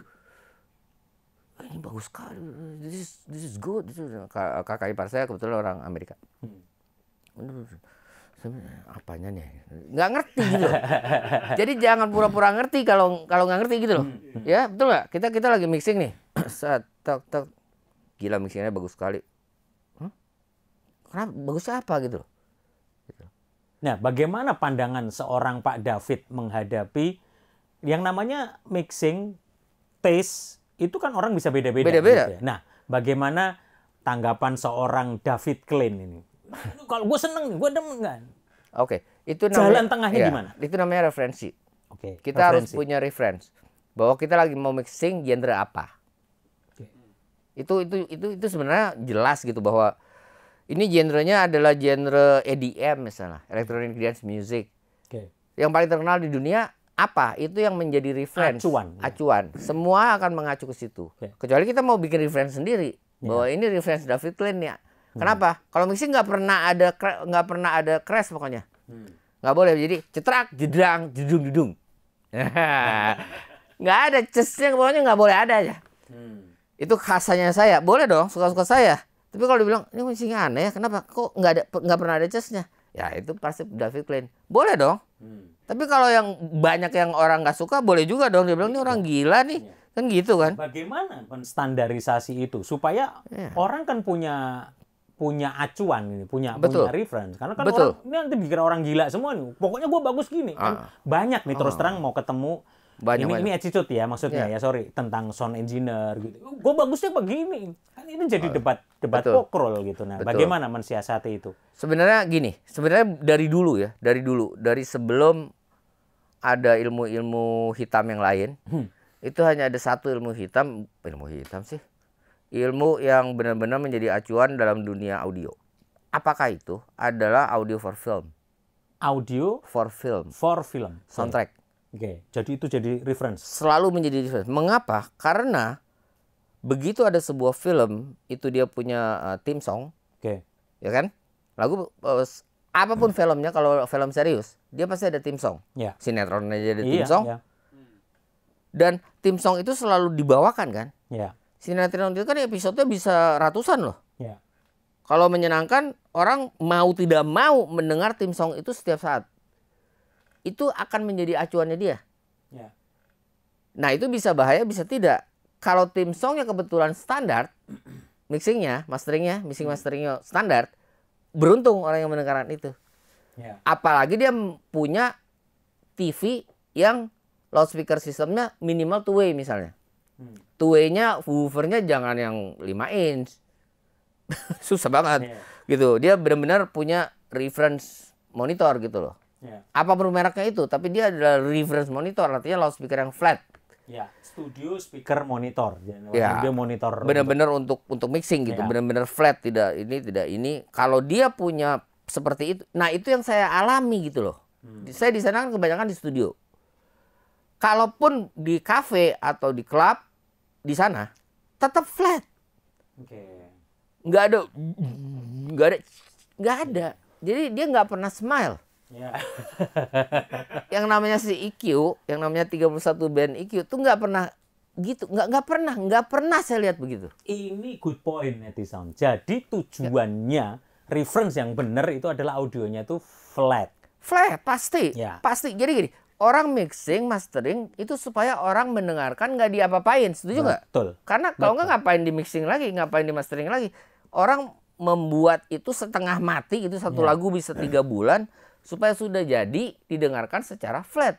ini bagus sekali. This is, this is good." Kakak ipar saya kebetulan orang Amerika. Hmm apanya nih nggak ngerti gitu loh. jadi jangan pura-pura ngerti kalau kalau nggak ngerti gitu loh hmm, hmm. ya betul nggak kita kita lagi mixing nih saat tok tok gila mixingnya bagus sekali kenapa bagus apa gitu loh gitu. nah bagaimana pandangan seorang Pak David menghadapi yang namanya mixing taste itu kan orang bisa beda-beda beda-beda gitu ya. nah bagaimana tanggapan seorang David Klein ini Kalau gue seneng, gue demen kan. Oke, okay. itu namanya, jalan tengahnya ya, gimana? Itu namanya referensi. Oke. Okay. Kita referensi. harus punya reference bahwa kita lagi mau mixing genre apa. Okay. Itu itu itu itu sebenarnya jelas gitu bahwa ini genrenya adalah genre EDM misalnya, electronic dance music. Okay. Yang paling terkenal di dunia apa? Itu yang menjadi reference. Acuan. Ya. Acuan. Semua akan mengacu ke situ. Okay. Kecuali kita mau bikin reference sendiri yeah. bahwa ini reference David Klein ya Hmm. Kenapa? Kalau mixing nggak pernah ada nggak pernah ada crash pokoknya. Hmm. Nggak hmm. boleh. Jadi cetrak, jedrang, jedung, jedung. nggak ada cesnya pokoknya nggak boleh ada aja. Hmm. Itu khasanya saya. Boleh dong, suka-suka saya. Tapi kalau dibilang ini mixing aneh, ya, kenapa? Kok nggak ada nggak pernah ada cesnya? Ya itu pasti David Klein. Boleh dong. Hmm. Tapi kalau yang banyak yang orang nggak suka, boleh juga dong. dibilang ini orang gila nih. Iya. Kan gitu kan. Bagaimana standarisasi itu supaya ya. orang kan punya punya acuan ini, punya Betul. punya reference. Karena kan Betul. orang ini nanti dikira orang gila semua nih. Pokoknya gue bagus gini. Kan banyak nih terus uh. terang mau ketemu banyak, ini banyak. ini attitude ya maksudnya yeah. ya sorry tentang sound engineer gitu. Gue bagusnya begini. Kan ini jadi uh. debat debat pokrol gitu. Nah, Betul. bagaimana mensiasati itu? Sebenarnya gini, sebenarnya dari dulu ya, dari dulu, dari sebelum ada ilmu-ilmu hitam yang lain. Hmm. Itu hanya ada satu ilmu hitam, ilmu hitam sih ilmu yang benar-benar menjadi acuan dalam dunia audio. Apakah itu? Adalah audio for film. Audio for film. For film. Soundtrack. Oke. Okay. Jadi itu jadi reference. Selalu menjadi reference. Mengapa? Karena begitu ada sebuah film itu dia punya uh, theme song. Oke. Okay. Ya kan? Lagu uh, apapun hmm. filmnya kalau film serius, dia pasti ada theme song. Yeah. Sinetron aja ada yeah, theme song. Yeah. Dan theme song itu selalu dibawakan kan? Yeah sinetron itu kan episodenya bisa ratusan loh. Ya. Kalau menyenangkan orang mau tidak mau mendengar tim song itu setiap saat. Itu akan menjadi acuannya dia. Ya. Nah itu bisa bahaya bisa tidak. Kalau tim songnya kebetulan standar, mixingnya, masteringnya, mixing masteringnya standar, beruntung orang yang mendengarkan itu. Ya. Apalagi dia punya TV yang loudspeaker sistemnya minimal two way misalnya. Hmm two-way-nya woofernya jangan yang 5 inch. Susah banget. Yeah. Gitu. Dia benar-benar punya reference monitor gitu loh. Yeah. Apapun mereknya itu, tapi dia adalah reference monitor, artinya loudspeaker yang flat. Ya, yeah. studio speaker monitor. Ya, yeah. dia iya. monitor. Benar-benar untuk... untuk untuk mixing gitu, yeah. benar-benar flat, tidak ini tidak ini. Kalau dia punya seperti itu, nah itu yang saya alami gitu loh. Hmm. Saya di sana kan kebanyakan di studio. Kalaupun di cafe atau di club di sana tetap flat. Okay. Nggak ada, nggak ada, nggak ada. Jadi dia nggak pernah smile. Yeah. yang namanya si IQ, e yang namanya 31 band IQ e tuh nggak pernah gitu nggak nggak pernah nggak pernah saya lihat begitu ini good point netizen jadi tujuannya yeah. reference yang benar itu adalah audionya tuh flat flat pasti yeah. pasti jadi gini orang mixing mastering itu supaya orang mendengarkan nggak diapa-apain setuju nggak? Betul. Karena kalau nggak ngapain di mixing lagi ngapain di mastering lagi orang membuat itu setengah mati itu satu ya. lagu bisa tiga ya. bulan supaya sudah jadi didengarkan secara flat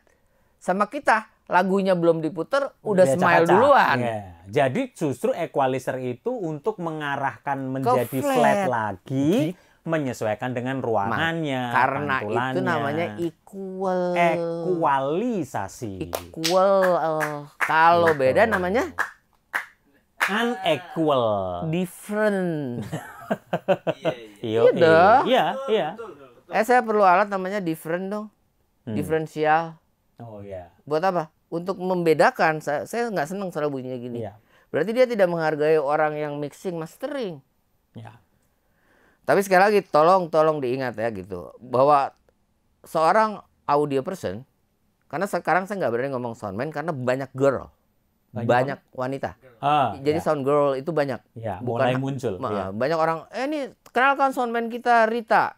sama kita lagunya belum diputer udah Biasa smile kaca. duluan. Ya. Jadi justru equalizer itu untuk mengarahkan menjadi flat. flat lagi. Gitu menyesuaikan dengan ruangannya. Karena itu namanya equal. Equalisasi. Equal. Eh, kalau beda namanya unequal. Different. Iya, iya, iya. Iya, Eh saya perlu alat namanya different dong. Hmm. Diferensial. Oh iya. Yeah. Buat apa? Untuk membedakan. Saya nggak seneng suara bunyinya gini. Yeah. Berarti dia tidak menghargai orang yang mixing mastering. Ya. Yeah. Tapi sekali lagi tolong tolong diingat ya gitu bahwa seorang audio person karena sekarang saya nggak berani ngomong soundman karena banyak girl banyak, banyak wanita. Ah, ya. Jadi ya. sound girl itu banyak. Ya, Bukan, mulai muncul. ya. Banyak orang, eh ini kenalkan soundman kita oh, Rita.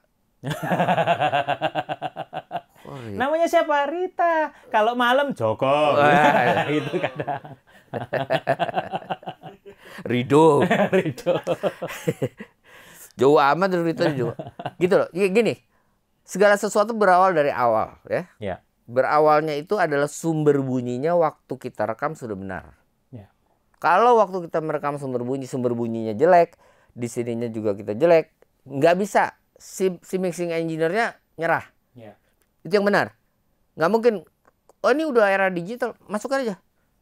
Namanya siapa Rita? Kalau malam Joko. Oh, iya, iya, iya. itu kadang. Rido. Rido jauh amat dari itu juga. gitu loh. Iya, gini, segala sesuatu berawal dari awal ya. Yeah. Berawalnya itu adalah sumber bunyinya waktu kita rekam sudah benar. Yeah. Kalau waktu kita merekam sumber bunyi, sumber bunyinya jelek, di sininya juga kita jelek, nggak bisa si, si mixing engineer-nya nyerah. Yeah. Itu yang benar. Nggak mungkin, oh ini udah era digital, masuk aja.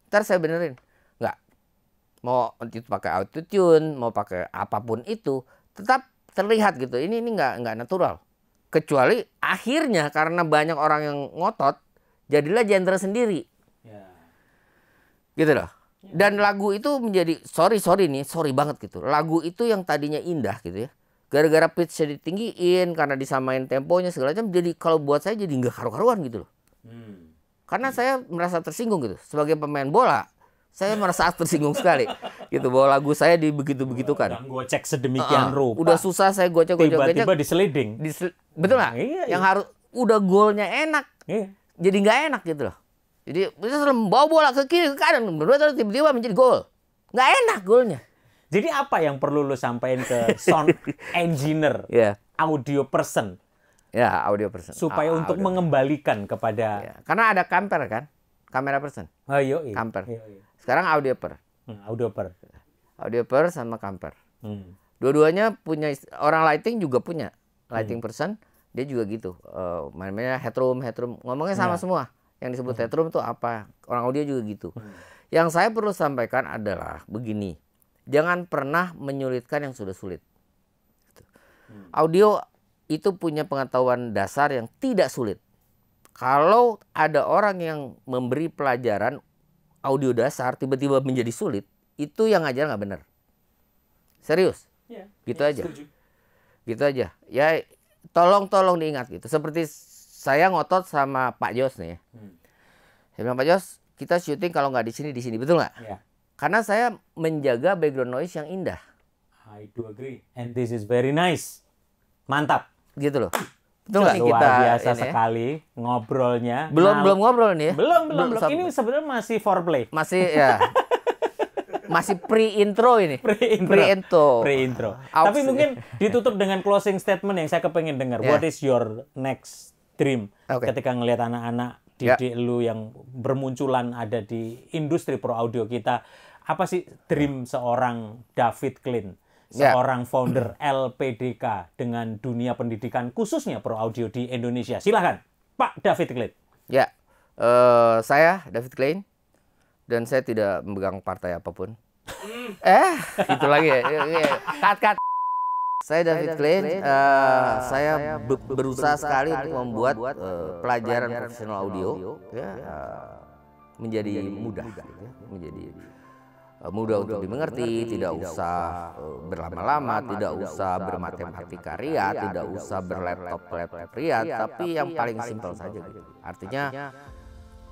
Ntar saya benerin. Nggak. Mau itu pakai autotune, mau pakai apapun itu, tetap terlihat gitu. Ini ini nggak nggak natural. Kecuali akhirnya karena banyak orang yang ngotot, jadilah genre sendiri. Ya. Gitu loh. Ya. Dan lagu itu menjadi sorry sorry nih, sorry banget gitu. Lagu itu yang tadinya indah gitu ya. Gara-gara pitch jadi tinggiin karena disamain temponya segala macam jadi kalau buat saya jadi nggak karu-karuan gitu loh. Hmm. Karena hmm. saya merasa tersinggung gitu. Sebagai pemain bola, saya merasa tersinggung sekali gitu bahwa lagu saya dibegitu begitu kan gue cek sedemikian uh, rupa udah susah saya gocek gocek tiba-tiba diseliding Disel betul nggak iya, iya. yang harus udah golnya enak iya. jadi nggak enak gitu loh jadi serem bawa bola ke kiri ke kanan berdua tiba-tiba menjadi gol nggak enak golnya jadi apa yang perlu lu sampaikan ke sound engineer yeah. audio person ya yeah, audio person supaya ah, untuk audio. mengembalikan kepada yeah. karena ada kamper kan kamera person oh, iya. kamper iya, iya sekarang audio audioper. Hmm, audio per sama camper. Hmm. Dua-duanya punya orang lighting juga punya lighting hmm. person dia juga gitu. Uh, eh, mainnya headroom headroom ngomongnya sama ya. semua. Yang disebut hmm. headroom itu apa? Orang audio juga gitu. Hmm. Yang saya perlu sampaikan adalah begini. Jangan pernah menyulitkan yang sudah sulit. Gitu. Hmm. Audio itu punya pengetahuan dasar yang tidak sulit. Kalau ada orang yang memberi pelajaran audio dasar tiba-tiba menjadi sulit, itu yang ngajar nggak bener. Serius. Ya, gitu ya, aja. Setuju. Gitu aja. Ya tolong-tolong diingat gitu. Seperti saya ngotot sama Pak Jos nih. Ya. Hmm. Saya bilang Pak Jos, kita syuting kalau nggak di sini di sini, betul nggak? Ya. Karena saya menjaga background noise yang indah. I do agree. And this is very nice. Mantap. Gitu loh. Betul nggak kita biasa ini ya. sekali ngobrolnya. Belum nah, belum ngobrol nih ya? Belum belum. belum. Ini sebenarnya masih foreplay. Masih ya. masih pre-intro ini. Pre-intro. Pre-intro. Pre-intro. Tapi mungkin ditutup dengan closing statement yang saya kepengen dengar. Yeah. What is your next dream? Okay. Ketika ngelihat anak-anak ya. di yeah. lu yang bermunculan ada di industri pro audio kita, apa sih dream seorang David Clint Ya. seorang founder LPDK dengan dunia pendidikan khususnya pro audio di Indonesia. Silahkan, Pak David Klein. Ya, uh, saya David Klein dan saya tidak memegang partai apapun. Hmm. eh, itu lagi ya. Iya, iya. Cut, cut. Saya David Klein. Uh, saya, saya be berusaha sekali untuk membuat uh, pelajaran profesional audio ya, uh, menjadi mudah, mudah ya, menjadi mudah untuk dimengerti, tidak usah eh, eh, berlama-lama, tidak usah bermatematika ria, tidak usah berlaptop-laptop ria, tapi yang paling simpel saja gitu. gitu. Artinya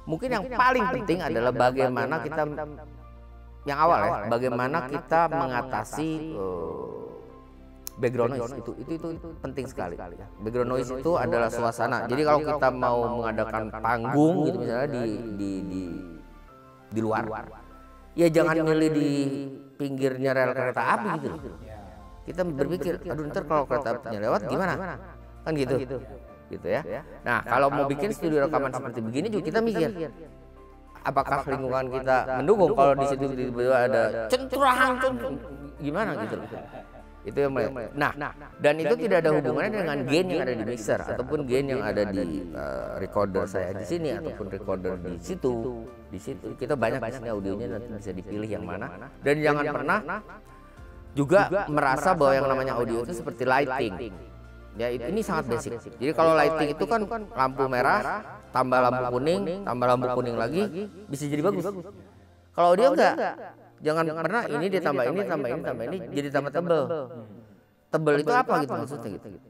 mungkin yang paling penting adalah bagaimana kita ya, yang awal ya, bagaimana kita mengatasi eh, background noise itu itu itu, penting sekali. Ya. Background noise itu adalah suasana. Jadi kalau kita mau mengadakan panggung gitu misalnya di di di di luar Ya, ya jangan ya, milih di pinggirnya rel kereta api gitu, gitu Ya. Kita, berpikir, aduh ntar kalau kereta apinya lewat gimana? gimana? Kan gitu. Kan gitu. Gitu ya. gitu ya. Nah, nah kalau, kalau mau bikin studio rekaman seperti begini juga kita mikir. Apakah lingkungan kita mendukung kalau di situ ada centurahang gimana gitu itu yang mulai. Nah, nah, dan itu itu tidak ada hubungannya dengan gain yang ada di mixer ataupun gain yang ada di uh, recorder saya di sini ataupun recorder di situ. Di situ kita banyak di sini audionya nanti bisa dipilih yang mana dan jangan pernah juga merasa bahwa yang namanya audio itu seperti lighting. Ya, itu, ya, ini sangat basic. Jadi kalau lighting itu kan, kan lampu merah, tambah lampu kuning, tambah lampu kuning lagi, bisa jadi bagus. Kalau audio enggak, Jangan, Jangan pernah, pernah ini ditambah ini ditambah ini ditambah ini, ini jadi tambah tebel. Tebel itu apa gitu maksudnya gitu. gitu?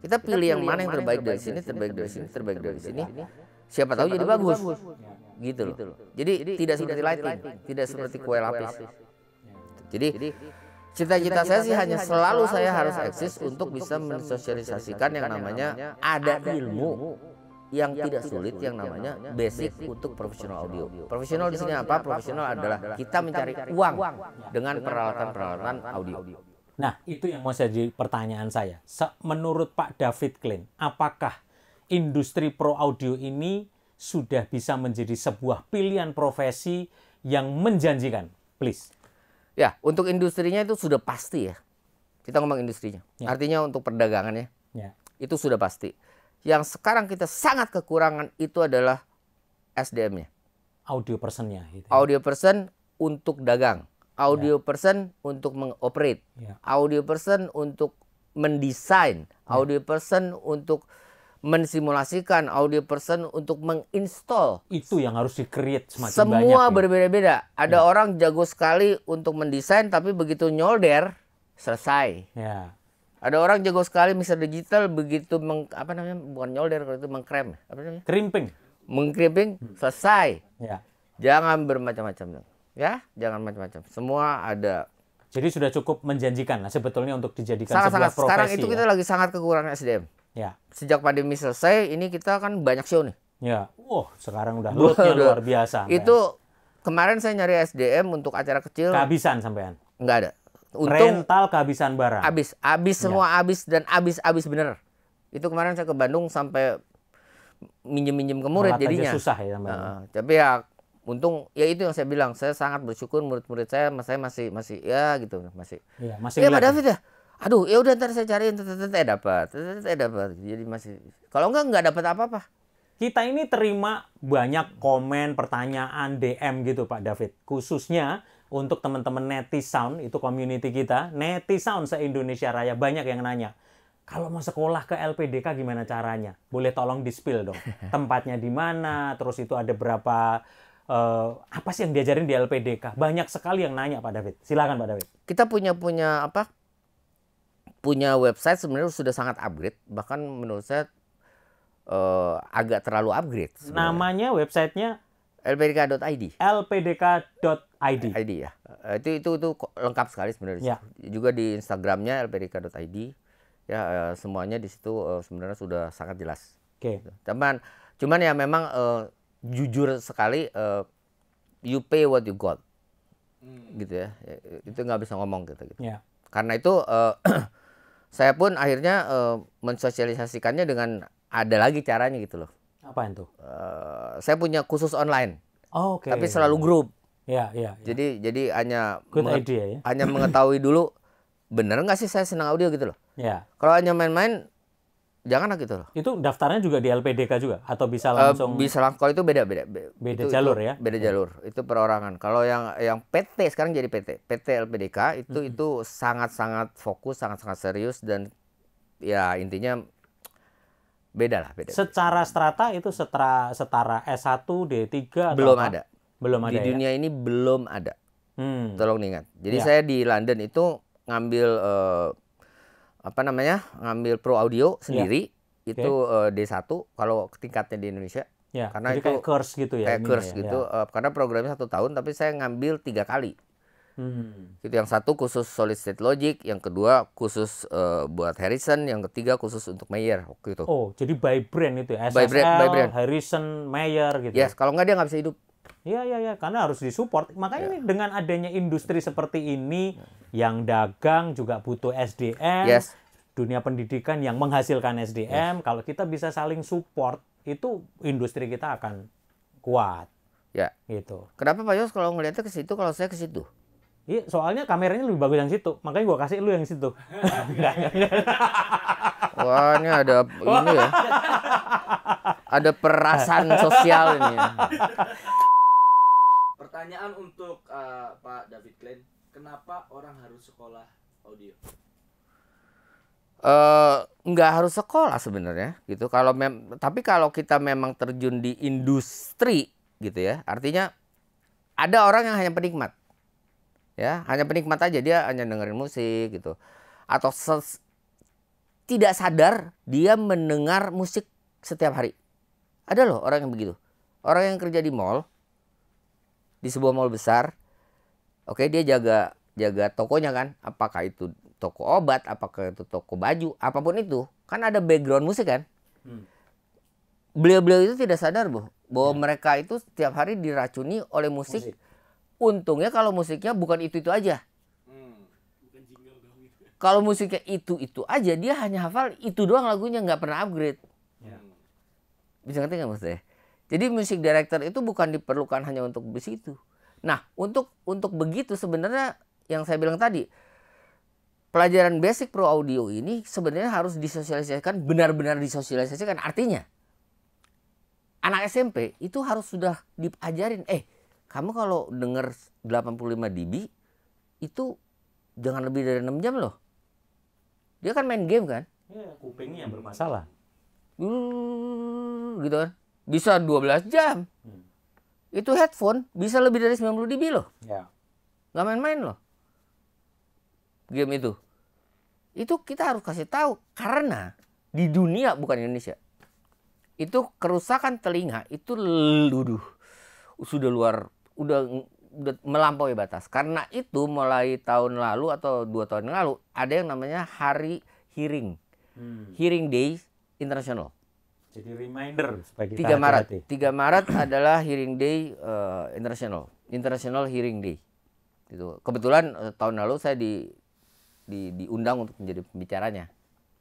Kita pilih yang mana yang terbaik dari sini, terbaik dari sini, terbaik dari sini. Siapa tahu jadi bagus. Gitu loh. Gitu jadi tidak seperti lighting, tidak seperti kue lapis. Jadi cita-cita saya sih hanya selalu saya harus eksis untuk bisa mensosialisasikan yang namanya ada ilmu yang, tidak sulit yang namanya basic, basic untuk profesional audio. Profesional di sini apa? Profesional adalah kita mencari uang dengan peralatan-peralatan audio. Nah, itu yang mau jadi pertanyaan saya. Menurut Pak David Klein, apakah industri pro audio ini sudah bisa menjadi sebuah pilihan profesi yang menjanjikan? Please. Ya, untuk industrinya itu sudah pasti ya. Kita ngomong industrinya. Ya. Artinya untuk perdagangannya. Ya. Itu sudah pasti yang sekarang kita sangat kekurangan itu adalah SDM-nya. Audio personnya. Gitu. Ya. Audio person untuk dagang. Audio yeah. person untuk mengoperate. Yeah. Audio person untuk mendesain. Yeah. Audio person untuk mensimulasikan audio person untuk menginstall itu yang harus di create semakin semua banyak semua ya. berbeda-beda ada ya. orang jago sekali untuk mendesain tapi begitu nyolder selesai ya. Ada orang jago sekali misal digital begitu meng, apa namanya bukan nyolder kalau itu mengkrem apa namanya? Krimping. Mengkrimping selesai. Ya. Jangan bermacam-macam ya, jangan macam-macam. Semua ada. Jadi sudah cukup menjanjikan lah sebetulnya untuk dijadikan sangat, sebuah sangat. profesi. Sekarang itu ya? kita lagi sangat kekurangan SDM. Ya. Sejak pandemi selesai ini kita kan banyak show nih. Ya. Wah, sekarang udah loadnya luar biasa. Itu kemarin saya nyari SDM untuk acara kecil. Kehabisan sampean. Enggak ada. Untung, rental kehabisan barang. Habis, habis iya. semua habis dan habis-habis bener. Itu kemarin saya ke Bandung sampai minjem-minjem ke murid Malat jadinya. susah ya. Uh, tapi ya untung ya itu yang saya bilang saya sangat bersyukur murid-murid saya mas saya masih masih ya gitu masih. Iya, masih. Ya, Pak David ya. Aduh, ya udah ntar saya cariin, saya dapat, saya dapat. Jadi masih kalau enggak enggak dapat apa-apa kita ini terima banyak komen, pertanyaan, DM gitu Pak David. Khususnya untuk teman-teman Neti Sound itu community kita Neti Sound se Indonesia Raya banyak yang nanya kalau mau sekolah ke LPDK gimana caranya? Boleh tolong dispil dong. Tempatnya di mana? Terus itu ada berapa uh, apa sih yang diajarin di LPDK? Banyak sekali yang nanya Pak David. Silakan Pak David. Kita punya punya apa? Punya website sebenarnya sudah sangat upgrade. Bahkan menurut saya uh, agak terlalu upgrade. Sebenarnya. Namanya websitenya lpdk.id. lpdk.id. ID ya. Eh, itu itu itu lengkap sekali sebenarnya. Ya. Juga di Instagramnya lpdk.id. Ya eh, semuanya di situ eh, sebenarnya sudah sangat jelas. Oke. Okay. Cuman cuman ya memang uh, jujur sekali uh, you pay what you got. Hmm. Gitu ya. ya. Itu nggak bisa ngomong gitu gitu. Ya. Karena itu uh, saya pun akhirnya uh, mensosialisasikannya dengan ada lagi caranya gitu loh apa itu Uh, eh, saya punya khusus online. Oh, oke. Okay. Tapi selalu grup. Ya, ya, ya. Jadi jadi hanya Good idea, ya? hanya mengetahui dulu bener nggak sih saya senang audio gitu loh. Ya. Kalau hanya main-main janganlah gitu loh. Itu daftarnya juga di LPDK juga atau bisa eh, langsung? Uh, bisa langsung. Kalau itu beda beda. Beda itu, jalur itu, ya. Beda ya. jalur. Hmm. Itu perorangan. Kalau yang yang PT sekarang jadi PT. PT LPDK itu hmm. itu sangat-sangat fokus, sangat-sangat serius dan ya intinya Beda lah, beda. Secara strata itu setara setara S1, D3 Belum apa? ada. Belum ada. Di ya? dunia ini belum ada. Hmm. Tolong diingat. Jadi ya. saya di London itu ngambil uh, apa namanya? ngambil pro audio iya. sendiri ya. itu okay. uh, D1 kalau tingkatnya di Indonesia. Ya, karena jadi itu kayak course gitu ya. Kayak course ya, gitu. Ya. karena programnya satu tahun tapi saya ngambil tiga kali. Hmm. Itu yang satu khusus solid state logic, yang kedua khusus uh, buat Harrison, yang ketiga khusus untuk Mayer waktu itu. Oh, jadi by brand itu ya. SSL, by brand, by brand. Harrison, Mayer gitu. Ya? Yes, kalau nggak dia nggak bisa hidup. Iya, iya, iya, karena harus disupport. Makanya ya. ini dengan adanya industri seperti ini yang dagang juga butuh SDM, yes. dunia pendidikan yang menghasilkan SDM, yes. kalau kita bisa saling support itu industri kita akan kuat. Ya. Gitu. Kenapa Pak Yos kalau ngelihatnya ke situ kalau saya ke situ? Iya, soalnya kameranya lebih bagus yang situ. Makanya gua kasih lu yang situ. Wah, ini ada ini ya. Ada perasaan sosial ini. Ya. Pertanyaan untuk uh, Pak David Glenn, kenapa orang harus sekolah audio? Uh, nggak harus sekolah sebenarnya gitu kalau mem tapi kalau kita memang terjun di industri gitu ya artinya ada orang yang hanya penikmat ya hanya penikmat aja dia hanya dengerin musik gitu atau tidak sadar dia mendengar musik setiap hari ada loh orang yang begitu orang yang kerja di mall di sebuah mall besar oke dia jaga jaga tokonya kan apakah itu toko obat apakah itu toko baju apapun itu kan ada background musik kan hmm. beliau-beliau itu tidak sadar bu bahwa hmm. mereka itu setiap hari diracuni oleh musik, musik untungnya kalau musiknya bukan hmm. itu itu aja kalau musiknya itu itu aja dia hanya hafal itu doang lagunya nggak pernah upgrade ya. bisa ngerti nggak maksudnya jadi musik director itu bukan diperlukan hanya untuk begitu nah untuk untuk begitu sebenarnya yang saya bilang tadi pelajaran basic pro audio ini sebenarnya harus disosialisasikan benar-benar disosialisasikan artinya anak SMP itu harus sudah diajarin eh kamu kalau denger 85 dB itu jangan lebih dari 6 jam loh. Dia kan main game kan? Iya, kupingnya yang bermasalah. Uh, gitu kan. Bisa 12 jam. Hmm. Itu headphone bisa lebih dari 90 dB loh. Ya. Gak main-main loh. Game itu. Itu kita harus kasih tahu karena di dunia bukan Indonesia. Itu kerusakan telinga itu luduh sudah luar udah udah melampaui batas. Karena itu mulai tahun lalu atau dua tahun yang lalu ada yang namanya Hari Hearing, hmm. Hearing Day internasional Jadi reminder tiga Maret. tiga Maret adalah Hearing Day uh, internasional International Hearing Day. Itu Kebetulan uh, tahun lalu saya di, di diundang untuk menjadi pembicaranya.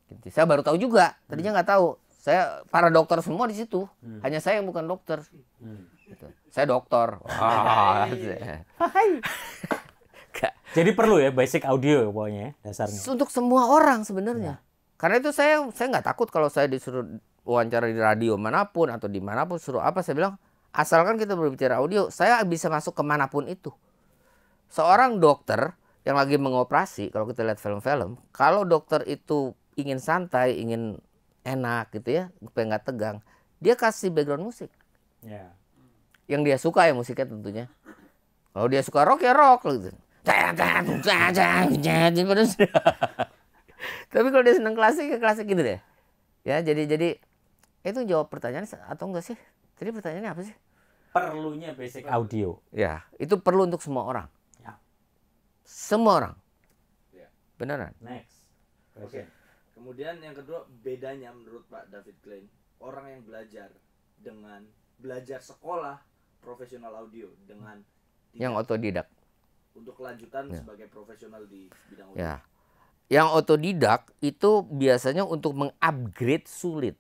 Gitu. Saya baru tahu juga, tadinya hmm. nggak hmm. tahu. Saya para dokter semua di situ, hmm. hanya saya yang bukan dokter. Hmm Gitu. Saya dokter. Ah. Jadi perlu ya basic audio ya pokoknya ya, dasarnya. Untuk semua orang sebenarnya. Ya. Karena itu saya saya nggak takut kalau saya disuruh wawancara di radio manapun atau di dimanapun suruh apa saya bilang asalkan kita berbicara audio saya bisa masuk kemanapun itu. Seorang dokter yang lagi mengoperasi kalau kita lihat film-film kalau dokter itu ingin santai ingin enak gitu ya supaya nggak tegang dia kasih background musik. Ya yang dia suka ya musiknya tentunya. Kalau dia suka rock ya rock gitu. Tapi kalau dia senang klasik ya klasik gitu deh. Ya jadi jadi itu jawab pertanyaan atau enggak sih? Jadi pertanyaannya apa sih? Perlunya basic audio. Ya, itu perlu untuk semua orang. Ya. Semua orang. Ya. Beneran. Next. Oke. Okay. Kemudian yang kedua bedanya menurut Pak David Klein, orang yang belajar dengan belajar sekolah profesional audio dengan yang otodidak untuk kelanjutan ya. sebagai profesional di bidang ya. audio. Ya. Yang otodidak itu biasanya untuk mengupgrade sulit.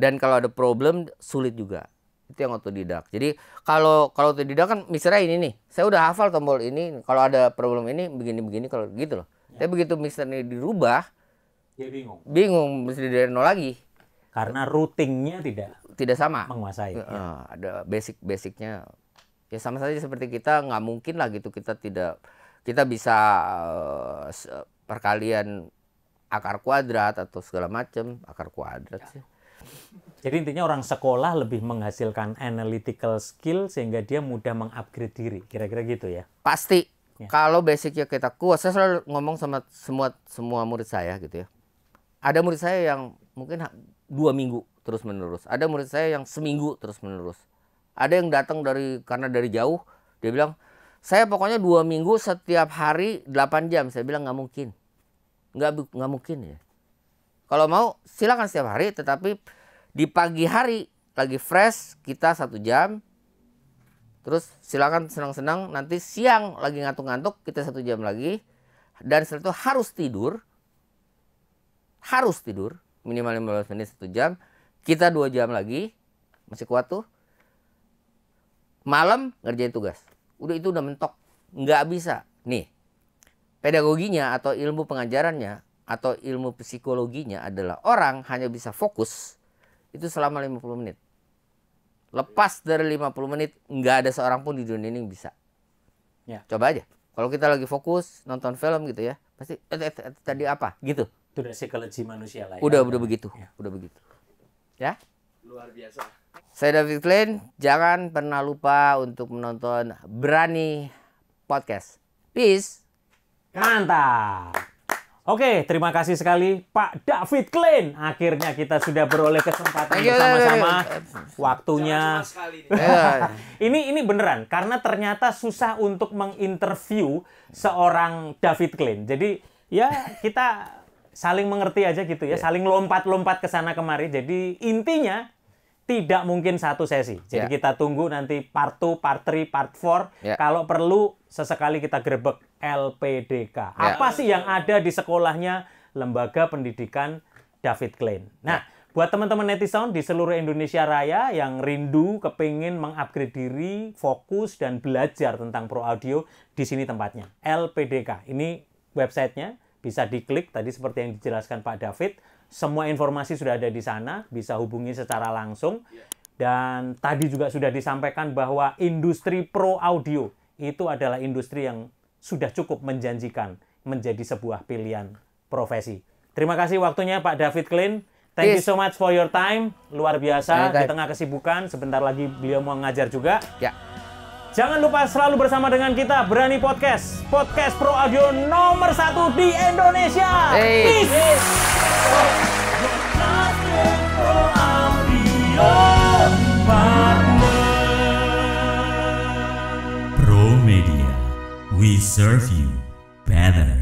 Dan kalau ada problem sulit juga. Itu yang otodidak. Jadi kalau kalau otodidak kan misalnya ini nih, saya udah hafal tombol ini, kalau ada problem ini begini-begini kalau gitu loh. Ya. Tapi begitu misalnya dirubah, dia bingung. Bingung mesti dari nol lagi. Karena routingnya tidak tidak sama menguasai uh, ya. ada basic basicnya ya sama saja seperti kita nggak mungkin lah gitu kita tidak kita bisa uh, perkalian akar kuadrat atau segala macam akar kuadrat ya. sih jadi intinya orang sekolah lebih menghasilkan analytical skill sehingga dia mudah mengupgrade diri kira-kira gitu ya pasti ya. kalau basicnya kita kuat saya selalu ngomong sama semua semua murid saya gitu ya ada murid saya yang mungkin dua minggu terus menerus. Ada murid saya yang seminggu terus menerus. Ada yang datang dari karena dari jauh dia bilang saya pokoknya dua minggu setiap hari 8 jam. Saya bilang nggak mungkin, nggak nggak mungkin ya. Kalau mau silakan setiap hari, tetapi di pagi hari lagi fresh kita satu jam. Terus silakan senang-senang nanti siang lagi ngantuk-ngantuk kita satu jam lagi dan setelah itu harus tidur harus tidur minimal 15 menit satu jam kita dua jam lagi, masih kuat tuh. Malam ngerjain tugas. Udah itu udah mentok. Nggak bisa. Nih, pedagoginya atau ilmu pengajarannya atau ilmu psikologinya adalah orang hanya bisa fokus itu selama 50 menit. Lepas dari 50 menit nggak ada seorang pun di dunia ini yang bisa. Ya. Coba aja. Kalau kita lagi fokus nonton film gitu ya, pasti eh, eh, eh, tadi apa gitu. Itu psikologi manusia lah. Ya. Udah udah begitu. Ya. Udah begitu. Ya. Luar biasa. Saya David Klein, jangan pernah lupa untuk menonton Berani Podcast. Peace. Mantap. Oke, terima kasih sekali Pak David Klein. Akhirnya kita sudah beroleh kesempatan bersama-sama waktunya. Iya. ini ini beneran karena ternyata susah untuk menginterview seorang David Klein. Jadi ya kita saling mengerti aja gitu ya, yeah. saling lompat-lompat ke sana kemari. Jadi intinya tidak mungkin satu sesi. Jadi yeah. kita tunggu nanti part 2, part 3, part 4. Yeah. Kalau perlu sesekali kita grebek LPDK. Yeah. Apa sih yang ada di sekolahnya Lembaga Pendidikan David Klein. Nah, iya. Buat teman-teman netizen di seluruh Indonesia Raya yang rindu, kepingin mengupgrade diri, fokus, dan belajar tentang Pro Audio, di sini tempatnya. LPDK. Ini websitenya bisa diklik tadi seperti yang dijelaskan Pak David. Semua informasi sudah ada di sana, bisa hubungi secara langsung. Iya. Dan tadi juga sudah disampaikan bahwa industri pro audio itu adalah industri yang sudah cukup menjanjikan menjadi sebuah pilihan profesi. Terima kasih waktunya Pak David Klein. Thank you so much for your time. Luar biasa di tengah kesibukan. Sebentar lagi beliau mau ngajar juga. Ya. Jangan lupa selalu bersama dengan kita Berani Podcast, podcast pro audio nomor satu di Indonesia. Hey. Peace. Pro Media, we serve you better.